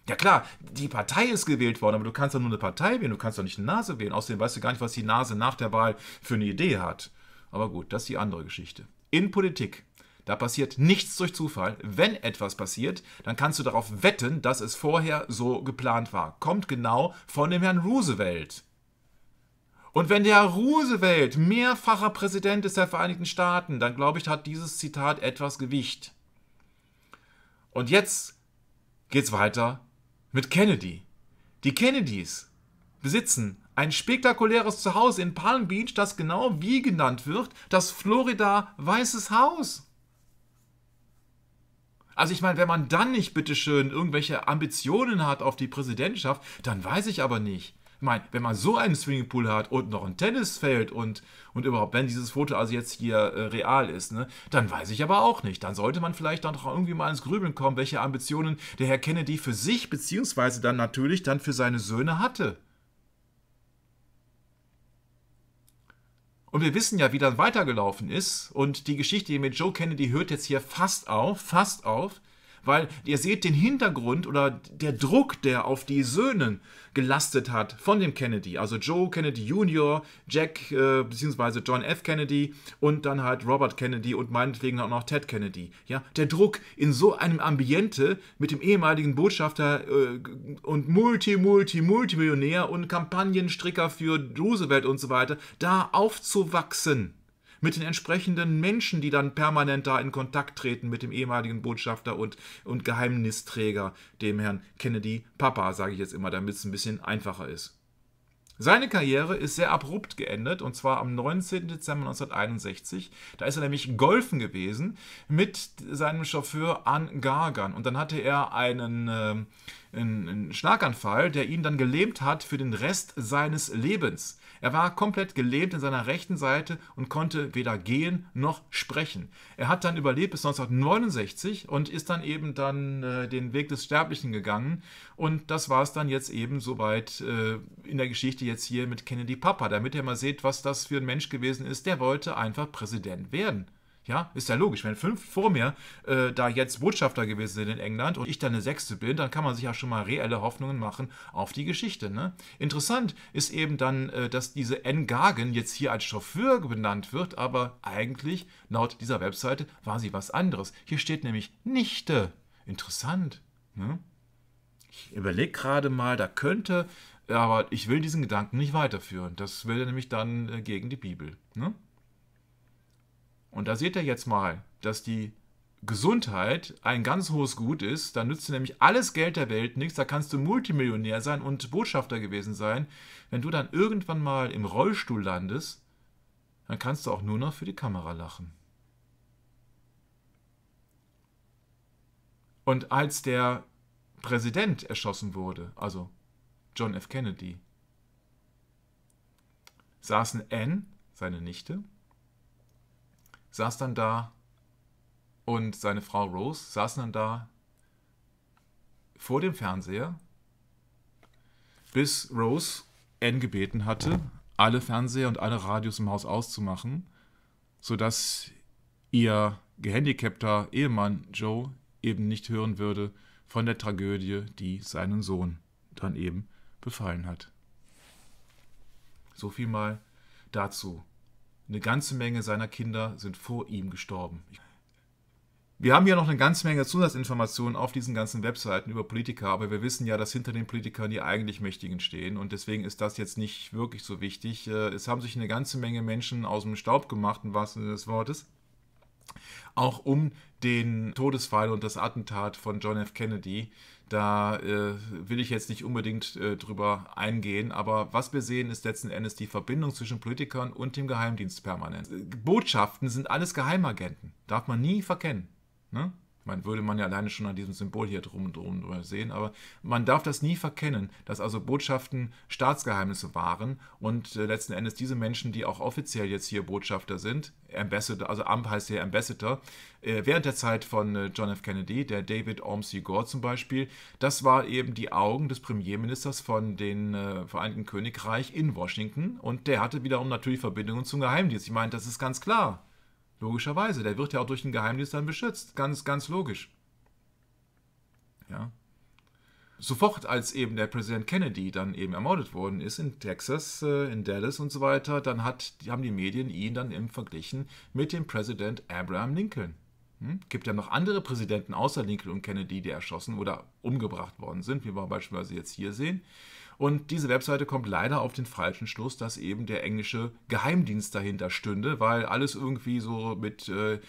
Ja klar, die Partei ist gewählt worden, aber du kannst ja nur eine Partei wählen, du kannst doch nicht eine Nase wählen. Außerdem weißt du gar nicht, was die Nase nach der Wahl für eine Idee hat. Aber gut, das ist die andere Geschichte. In Politik, da passiert nichts durch Zufall. Wenn etwas passiert, dann kannst du darauf wetten, dass es vorher so geplant war. Kommt genau von dem Herrn Roosevelt. Und wenn der Roosevelt mehrfacher Präsident ist der Vereinigten Staaten, dann glaube ich, hat dieses Zitat etwas Gewicht. Und jetzt geht's weiter mit Kennedy. Die Kennedys besitzen ein spektakuläres Zuhause in Palm Beach, das genau wie genannt wird, das Florida Weißes Haus. Also ich meine, wenn man dann nicht bitteschön irgendwelche Ambitionen hat auf die Präsidentschaft, dann weiß ich aber nicht. Ich meine, wenn man so einen Swimmingpool hat und noch ein Tennisfeld und, und überhaupt, wenn dieses Foto also jetzt hier äh, real ist, ne, dann weiß ich aber auch nicht. Dann sollte man vielleicht dann doch irgendwie mal ins Grübeln kommen, welche Ambitionen der Herr Kennedy für sich, beziehungsweise dann natürlich dann für seine Söhne hatte. Und wir wissen ja, wie das weitergelaufen ist. Und die Geschichte mit Joe Kennedy hört jetzt hier fast auf, fast auf weil ihr seht den Hintergrund oder der Druck, der auf die Söhne gelastet hat von dem Kennedy, also Joe Kennedy Jr., Jack äh, bzw. John F. Kennedy und dann halt Robert Kennedy und meinetwegen auch noch Ted Kennedy. Ja, der Druck in so einem Ambiente mit dem ehemaligen Botschafter äh, und Multi, Multi, Multimillionär und Kampagnenstricker für Roosevelt und so weiter, da aufzuwachsen mit den entsprechenden Menschen, die dann permanent da in Kontakt treten mit dem ehemaligen Botschafter und, und Geheimnisträger, dem Herrn Kennedy Papa, sage ich jetzt immer, damit es ein bisschen einfacher ist. Seine Karriere ist sehr abrupt geendet und zwar am 19. Dezember 1961. Da ist er nämlich golfen gewesen mit seinem Chauffeur An Gargan und dann hatte er einen, äh, einen Schlaganfall, der ihn dann gelähmt hat für den Rest seines Lebens. Er war komplett gelähmt in seiner rechten Seite und konnte weder gehen noch sprechen. Er hat dann überlebt bis 1969 und ist dann eben dann äh, den Weg des Sterblichen gegangen. Und das war es dann jetzt eben soweit äh, in der Geschichte jetzt hier mit Kennedy Papa, damit ihr mal seht, was das für ein Mensch gewesen ist. Der wollte einfach Präsident werden. Ja, ist ja logisch. Wenn fünf vor mir äh, da jetzt Botschafter gewesen sind in England und ich dann eine sechste bin, dann kann man sich ja schon mal reelle Hoffnungen machen auf die Geschichte. Ne? Interessant ist eben dann, äh, dass diese N. Engagen jetzt hier als Chauffeur benannt wird, aber eigentlich laut dieser Webseite war sie was anderes. Hier steht nämlich Nichte. Interessant. Ne? Ich überlege gerade mal, da könnte, aber ich will diesen Gedanken nicht weiterführen. Das wäre nämlich dann äh, gegen die Bibel. Ne? Und da seht ihr jetzt mal, dass die Gesundheit ein ganz hohes Gut ist. Da nützt dir nämlich alles Geld der Welt nichts. Da kannst du Multimillionär sein und Botschafter gewesen sein. Wenn du dann irgendwann mal im Rollstuhl landest, dann kannst du auch nur noch für die Kamera lachen. Und als der Präsident erschossen wurde, also John F. Kennedy, saßen Anne, seine Nichte, saß dann da und seine Frau Rose saßen dann da vor dem Fernseher, bis Rose Anne gebeten hatte, alle Fernseher und alle Radios im Haus auszumachen, sodass ihr gehandicapter Ehemann Joe eben nicht hören würde von der Tragödie, die seinen Sohn dann eben befallen hat. So viel mal dazu. Eine ganze Menge seiner Kinder sind vor ihm gestorben. Wir haben ja noch eine ganze Menge Zusatzinformationen auf diesen ganzen Webseiten über Politiker, aber wir wissen ja, dass hinter den Politikern die eigentlich Mächtigen stehen und deswegen ist das jetzt nicht wirklich so wichtig. Äh, es haben sich eine ganze Menge Menschen aus dem Staub gemacht, im wahrsten Sinne des Wortes, auch um den Todesfall und das Attentat von John F. Kennedy, da äh, will ich jetzt nicht unbedingt äh, drüber eingehen, aber was wir sehen, ist letzten Endes die Verbindung zwischen Politikern und dem Geheimdienst permanent. Äh, Botschaften sind alles Geheimagenten, darf man nie verkennen. Ne? Man würde man ja alleine schon an diesem Symbol hier drum und drum sehen, aber man darf das nie verkennen, dass also Botschaften Staatsgeheimnisse waren und äh, letzten Endes diese Menschen, die auch offiziell jetzt hier Botschafter sind, Ambassador, also Amp heißt hier Ambassador, äh, während der Zeit von äh, John F. Kennedy, der David Ormsey Gore zum Beispiel, das war eben die Augen des Premierministers von den Vereinigten Königreich in Washington und der hatte wiederum natürlich Verbindungen zum Geheimdienst. Ich meine, das ist ganz klar. Logischerweise, der wird ja auch durch den Geheimdienst dann beschützt. Ganz, ganz logisch. Ja. Sofort, als eben der Präsident Kennedy dann eben ermordet worden ist in Texas, äh, in Dallas und so weiter, dann hat, haben die Medien ihn dann eben verglichen mit dem Präsident Abraham Lincoln. Hm? Gibt ja noch andere Präsidenten außer Lincoln und Kennedy, die erschossen oder umgebracht worden sind, wie wir beispielsweise jetzt hier sehen. Und diese Webseite kommt leider auf den falschen Schluss, dass eben der englische Geheimdienst dahinter stünde, weil alles irgendwie so mit äh,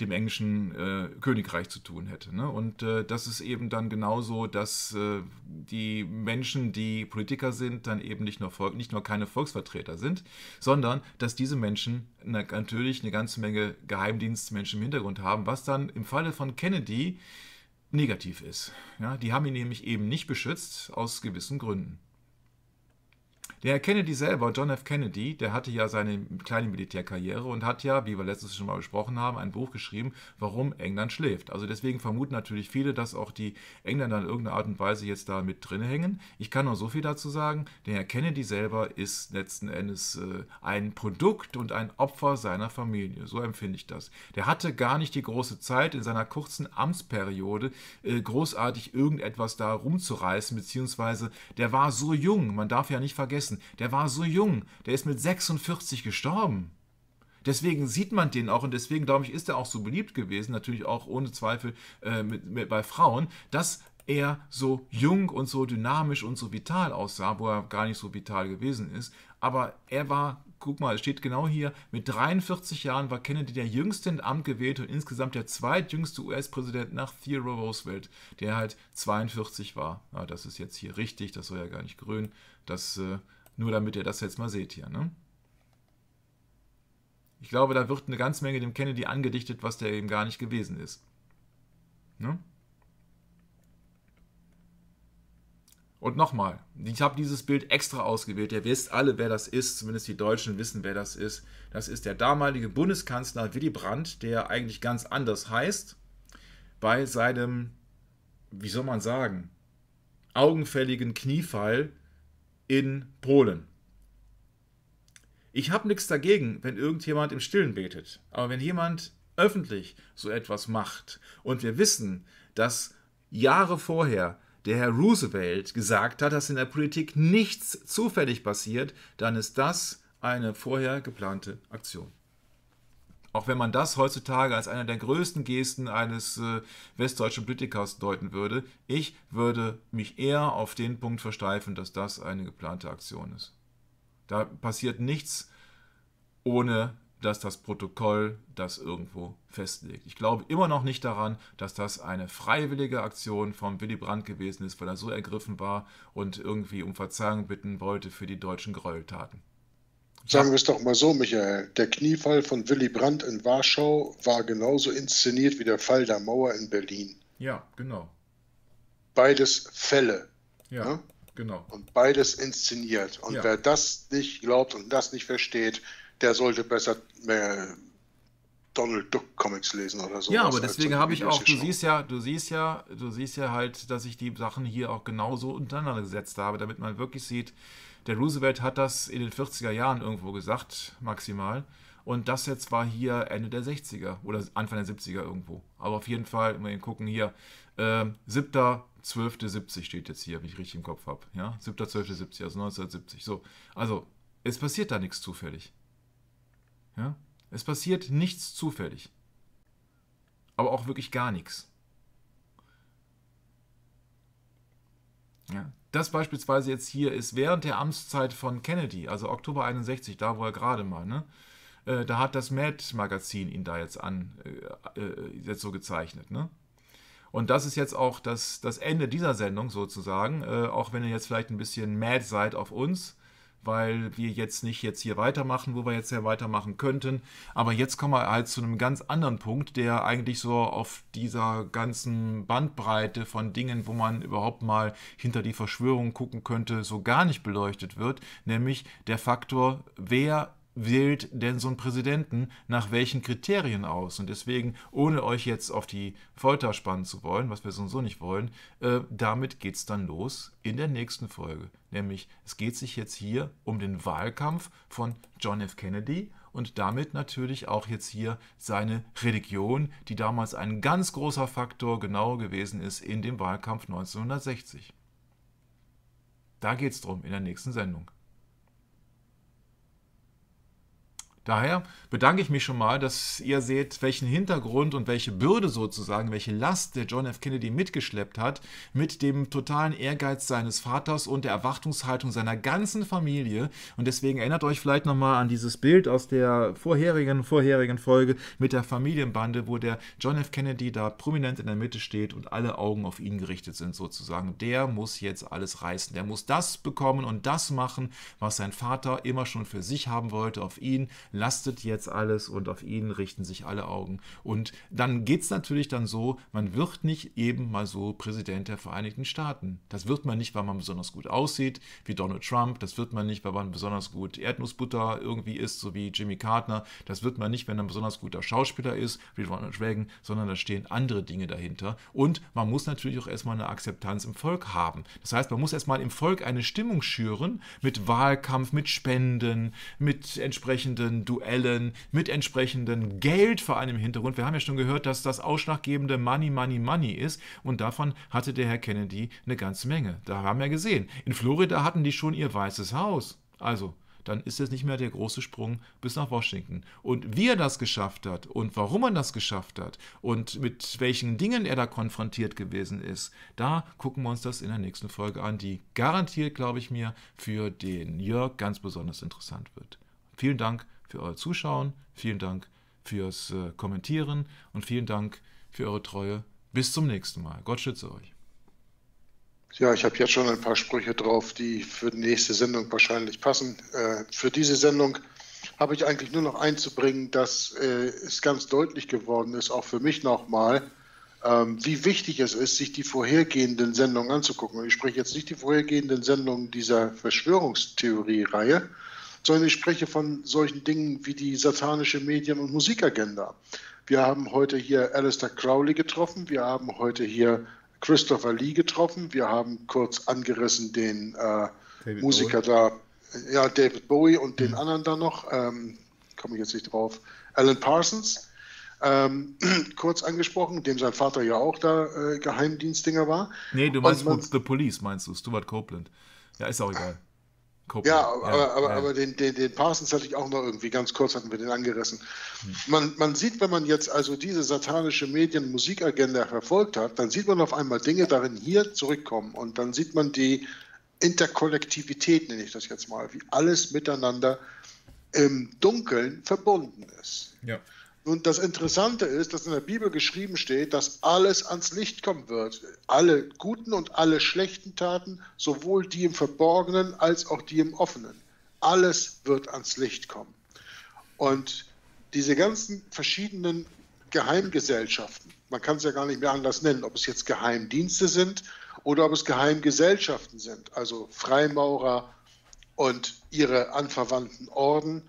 dem englischen äh, Königreich zu tun hätte. Ne? Und äh, das ist eben dann genauso, dass äh, die Menschen, die Politiker sind, dann eben nicht nur, Volk, nicht nur keine Volksvertreter sind, sondern dass diese Menschen natürlich eine ganze Menge Geheimdienstmenschen im Hintergrund haben, was dann im Falle von Kennedy negativ ist. Ja, die haben ihn nämlich eben nicht beschützt, aus gewissen Gründen. Der Herr Kennedy selber, John F. Kennedy, der hatte ja seine kleine Militärkarriere und hat ja, wie wir letztes schon mal besprochen haben, ein Buch geschrieben, warum England schläft. Also deswegen vermuten natürlich viele, dass auch die Engländer in irgendeiner Art und Weise jetzt da mit drin hängen. Ich kann nur so viel dazu sagen, der Herr Kennedy selber ist letzten Endes äh, ein Produkt und ein Opfer seiner Familie. So empfinde ich das. Der hatte gar nicht die große Zeit in seiner kurzen Amtsperiode äh, großartig irgendetwas da rumzureißen, beziehungsweise der war so jung, man darf ja nicht vergessen, lassen. Der war so jung. Der ist mit 46 gestorben. Deswegen sieht man den auch und deswegen, glaube ich, ist er auch so beliebt gewesen, natürlich auch ohne Zweifel äh, mit, mit, bei Frauen, dass er so jung und so dynamisch und so vital aussah, wo er gar nicht so vital gewesen ist. Aber er war, guck mal, es steht genau hier, mit 43 Jahren war Kennedy der jüngste in Amt gewählt und insgesamt der zweitjüngste US-Präsident nach Theodore Roosevelt, der halt 42 war. Ja, das ist jetzt hier richtig, das soll ja gar nicht grün. Das äh, nur damit ihr das jetzt mal seht hier. Ne? Ich glaube, da wird eine ganze Menge dem Kennedy angedichtet, was der eben gar nicht gewesen ist. Ne? Und nochmal, ich habe dieses Bild extra ausgewählt. Ihr wisst alle, wer das ist, zumindest die Deutschen wissen, wer das ist. Das ist der damalige Bundeskanzler Willy Brandt, der eigentlich ganz anders heißt, bei seinem, wie soll man sagen, augenfälligen Kniefall in Polen. Ich habe nichts dagegen, wenn irgendjemand im Stillen betet. Aber wenn jemand öffentlich so etwas macht und wir wissen, dass Jahre vorher der Herr Roosevelt gesagt hat, dass in der Politik nichts zufällig passiert, dann ist das eine vorher geplante Aktion. Auch wenn man das heutzutage als einer der größten Gesten eines äh, westdeutschen Politikers deuten würde, ich würde mich eher auf den Punkt versteifen, dass das eine geplante Aktion ist. Da passiert nichts, ohne dass das Protokoll das irgendwo festlegt. Ich glaube immer noch nicht daran, dass das eine freiwillige Aktion von Willy Brandt gewesen ist, weil er so ergriffen war und irgendwie um Verzeihung bitten wollte für die deutschen Gräueltaten. Sagen wir es doch mal so, Michael. Der Kniefall von Willy Brandt in Warschau war genauso inszeniert wie der Fall der Mauer in Berlin. Ja, genau. Beides Fälle. Ja, ja? Ne? genau. Und beides inszeniert. Und ja. wer das nicht glaubt und das nicht versteht, der sollte besser mehr äh, Donald Duck Comics lesen oder so. Ja, aber deswegen habe ich auch, du siehst ja, du siehst ja, du siehst ja halt, dass ich die Sachen hier auch genauso untereinander gesetzt habe, damit man wirklich sieht, der Roosevelt hat das in den 40er Jahren irgendwo gesagt, maximal. Und das jetzt war hier Ende der 60er oder Anfang der 70er irgendwo. Aber auf jeden Fall, mal gucken hier. Äh, 7.12.70 steht jetzt hier, wenn ich richtig im Kopf habe. Ja? 7.12.70, also 1970. So. Also, es passiert da nichts zufällig. Ja? Es passiert nichts zufällig. Aber auch wirklich gar nichts. Ja. Das beispielsweise jetzt hier ist während der Amtszeit von Kennedy, also Oktober 61, da wo er gerade mal, ne? Äh, da hat das Mad-Magazin ihn da jetzt an, äh, äh, jetzt so gezeichnet, ne? Und das ist jetzt auch das, das Ende dieser Sendung sozusagen, äh, auch wenn ihr jetzt vielleicht ein bisschen mad seid auf uns weil wir jetzt nicht jetzt hier weitermachen, wo wir jetzt ja weitermachen könnten. Aber jetzt kommen wir halt zu einem ganz anderen Punkt, der eigentlich so auf dieser ganzen Bandbreite von Dingen, wo man überhaupt mal hinter die Verschwörung gucken könnte, so gar nicht beleuchtet wird, nämlich der Faktor, wer wählt denn so ein Präsidenten nach welchen Kriterien aus? Und deswegen, ohne euch jetzt auf die Folter spannen zu wollen, was wir so so nicht wollen, äh, damit geht es dann los in der nächsten Folge. Nämlich, es geht sich jetzt hier um den Wahlkampf von John F. Kennedy und damit natürlich auch jetzt hier seine Religion, die damals ein ganz großer Faktor genau gewesen ist in dem Wahlkampf 1960. Da geht es drum in der nächsten Sendung. Daher bedanke ich mich schon mal, dass ihr seht, welchen Hintergrund und welche Bürde sozusagen, welche Last der John F. Kennedy mitgeschleppt hat, mit dem totalen Ehrgeiz seines Vaters und der Erwartungshaltung seiner ganzen Familie. Und deswegen erinnert euch vielleicht nochmal an dieses Bild aus der vorherigen, vorherigen Folge mit der Familienbande, wo der John F. Kennedy da prominent in der Mitte steht und alle Augen auf ihn gerichtet sind sozusagen. Der muss jetzt alles reißen. Der muss das bekommen und das machen, was sein Vater immer schon für sich haben wollte, auf ihn lastet jetzt alles und auf ihn richten sich alle Augen. Und dann geht es natürlich dann so, man wird nicht eben mal so Präsident der Vereinigten Staaten. Das wird man nicht, weil man besonders gut aussieht, wie Donald Trump. Das wird man nicht, weil man besonders gut Erdnussbutter irgendwie isst, so wie Jimmy Carter. Das wird man nicht, wenn man besonders guter Schauspieler ist, wie Ronald Reagan, sondern da stehen andere Dinge dahinter. Und man muss natürlich auch erstmal eine Akzeptanz im Volk haben. Das heißt, man muss erstmal im Volk eine Stimmung schüren mit Wahlkampf, mit Spenden, mit entsprechenden Duellen, mit entsprechendem Geld vor allem im Hintergrund. Wir haben ja schon gehört, dass das ausschlaggebende Money, Money, Money ist und davon hatte der Herr Kennedy eine ganze Menge. Da haben wir ja gesehen. In Florida hatten die schon ihr weißes Haus. Also, dann ist es nicht mehr der große Sprung bis nach Washington. Und wie er das geschafft hat und warum er das geschafft hat und mit welchen Dingen er da konfrontiert gewesen ist, da gucken wir uns das in der nächsten Folge an, die garantiert, glaube ich mir, für den Jörg ganz besonders interessant wird. Vielen Dank für euer Zuschauen, vielen Dank fürs äh, Kommentieren und vielen Dank für eure Treue. Bis zum nächsten Mal. Gott schütze euch. Ja, ich habe jetzt schon ein paar Sprüche drauf, die für die nächste Sendung wahrscheinlich passen. Äh, für diese Sendung habe ich eigentlich nur noch einzubringen, dass äh, es ganz deutlich geworden ist, auch für mich nochmal, ähm, wie wichtig es ist, sich die vorhergehenden Sendungen anzugucken. Und ich spreche jetzt nicht die vorhergehenden Sendungen dieser Verschwörungstheorie-Reihe, sondern ich spreche von solchen Dingen wie die satanische Medien- und Musikagenda. Wir haben heute hier Alistair Crowley getroffen, wir haben heute hier Christopher Lee getroffen, wir haben kurz angerissen den äh, Musiker Bowie. da, ja, David Bowie und mhm. den anderen da noch, ähm, komme ich jetzt nicht drauf, Alan Parsons. Ähm, kurz angesprochen, dem sein Vater ja auch da äh, Geheimdienstdinger war. Nee, du meinst man, The Police, meinst du, Stuart Copeland. Ja, ist auch egal. Coppola. Ja, aber, ja, aber, ja. aber den, den, den, Parsons hatte ich auch noch irgendwie, ganz kurz hatten wir den angerissen. Hm. Man, man sieht, wenn man jetzt also diese satanische Medien-Musikagenda verfolgt hat, dann sieht man auf einmal Dinge darin hier zurückkommen und dann sieht man die Interkollektivität, nenne ich das jetzt mal, wie alles miteinander im Dunkeln verbunden ist. Ja. Nun, das Interessante ist, dass in der Bibel geschrieben steht, dass alles ans Licht kommen wird. Alle guten und alle schlechten Taten, sowohl die im Verborgenen als auch die im Offenen. Alles wird ans Licht kommen. Und diese ganzen verschiedenen Geheimgesellschaften, man kann es ja gar nicht mehr anders nennen, ob es jetzt Geheimdienste sind oder ob es Geheimgesellschaften sind, also Freimaurer und ihre anverwandten Orden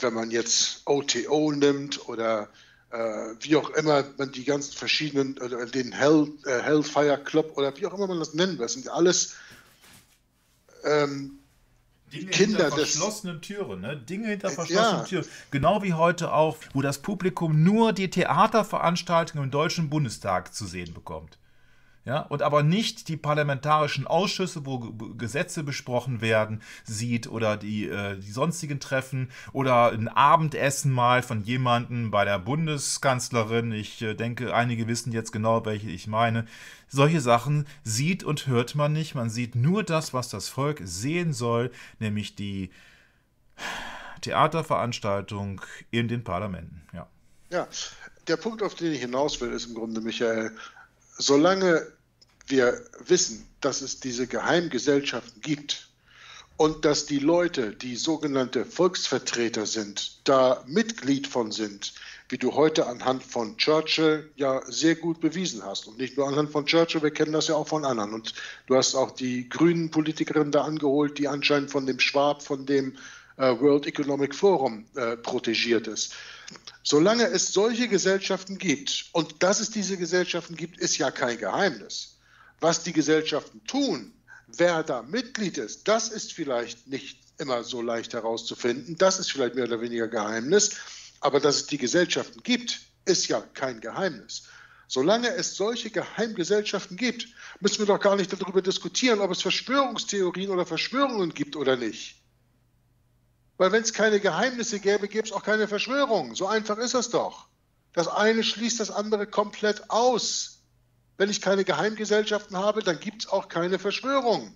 wenn man jetzt OTO nimmt oder äh, wie auch immer man die ganzen verschiedenen, oder den Hell, äh, Hellfire Club oder wie auch immer man das nennen will, das sind alles ähm, Dinge Kinder hinter verschlossenen des, Türen, ne? Dinge hinter äh, verschlossenen ja. Türen. Genau wie heute auch, wo das Publikum nur die Theaterveranstaltungen im Deutschen Bundestag zu sehen bekommt ja, und aber nicht die parlamentarischen Ausschüsse, wo Gesetze besprochen werden, sieht oder die, äh, die sonstigen Treffen oder ein Abendessen mal von jemandem bei der Bundeskanzlerin. Ich äh, denke, einige wissen jetzt genau, welche ich meine. Solche Sachen sieht und hört man nicht. Man sieht nur das, was das Volk sehen soll, nämlich die Theaterveranstaltung in den Parlamenten. Ja. ja, der Punkt, auf den ich hinaus will, ist im Grunde, Michael, solange wir wissen, dass es diese Geheimgesellschaften gibt und dass die Leute, die sogenannte Volksvertreter sind, da Mitglied von sind, wie du heute anhand von Churchill ja sehr gut bewiesen hast. Und nicht nur anhand von Churchill, wir kennen das ja auch von anderen. Und du hast auch die grünen Politikerin da angeholt, die anscheinend von dem Schwab, von dem äh, World Economic Forum äh, protegiert ist. Solange es solche Gesellschaften gibt, und dass es diese Gesellschaften gibt, ist ja kein Geheimnis. Was die Gesellschaften tun, wer da Mitglied ist, das ist vielleicht nicht immer so leicht herauszufinden. Das ist vielleicht mehr oder weniger Geheimnis. Aber dass es die Gesellschaften gibt, ist ja kein Geheimnis. Solange es solche Geheimgesellschaften gibt, müssen wir doch gar nicht darüber diskutieren, ob es Verschwörungstheorien oder Verschwörungen gibt oder nicht. Weil wenn es keine Geheimnisse gäbe, gäbe es auch keine Verschwörungen. So einfach ist das doch. Das eine schließt das andere komplett aus. Wenn ich keine Geheimgesellschaften habe, dann gibt es auch keine Verschwörungen,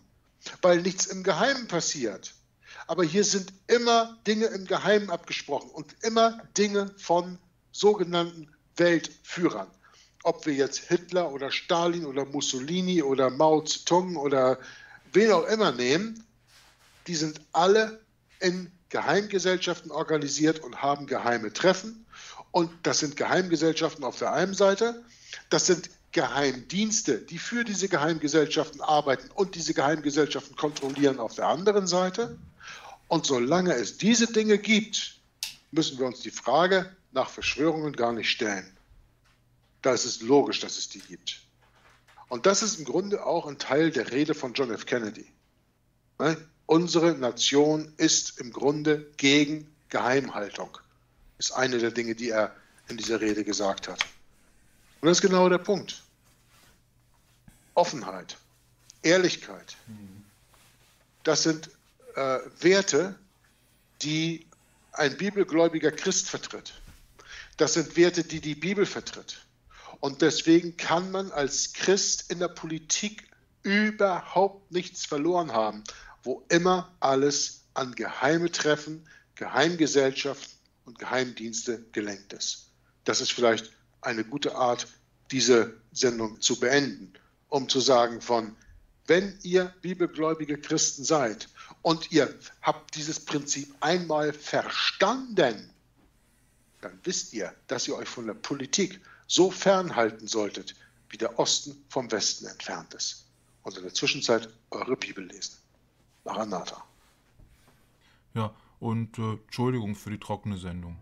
weil nichts im Geheimen passiert. Aber hier sind immer Dinge im Geheimen abgesprochen und immer Dinge von sogenannten Weltführern. Ob wir jetzt Hitler oder Stalin oder Mussolini oder Mao Zedong oder wen auch immer nehmen, die sind alle in Geheimgesellschaften organisiert und haben geheime Treffen. Und das sind Geheimgesellschaften auf der einen Seite, das sind Geheimdienste, die für diese Geheimgesellschaften arbeiten und diese Geheimgesellschaften kontrollieren auf der anderen Seite. Und solange es diese Dinge gibt, müssen wir uns die Frage nach Verschwörungen gar nicht stellen. Da ist es logisch, dass es die gibt. Und das ist im Grunde auch ein Teil der Rede von John F. Kennedy. Ne? Unsere Nation ist im Grunde gegen Geheimhaltung, ist eine der Dinge, die er in dieser Rede gesagt hat. Und das ist genau der Punkt. Offenheit, Ehrlichkeit, das sind äh, Werte, die ein bibelgläubiger Christ vertritt. Das sind Werte, die die Bibel vertritt. Und deswegen kann man als Christ in der Politik überhaupt nichts verloren haben, wo immer alles an geheime Treffen, Geheimgesellschaften und Geheimdienste gelenkt ist. Das ist vielleicht eine gute Art, diese Sendung zu beenden, um zu sagen von, wenn ihr bibelgläubige Christen seid und ihr habt dieses Prinzip einmal verstanden, dann wisst ihr, dass ihr euch von der Politik so fernhalten solltet, wie der Osten vom Westen entfernt ist. Und in der Zwischenzeit eure Bibel lesen. Maranatha. Ja, und äh, Entschuldigung für die trockene Sendung.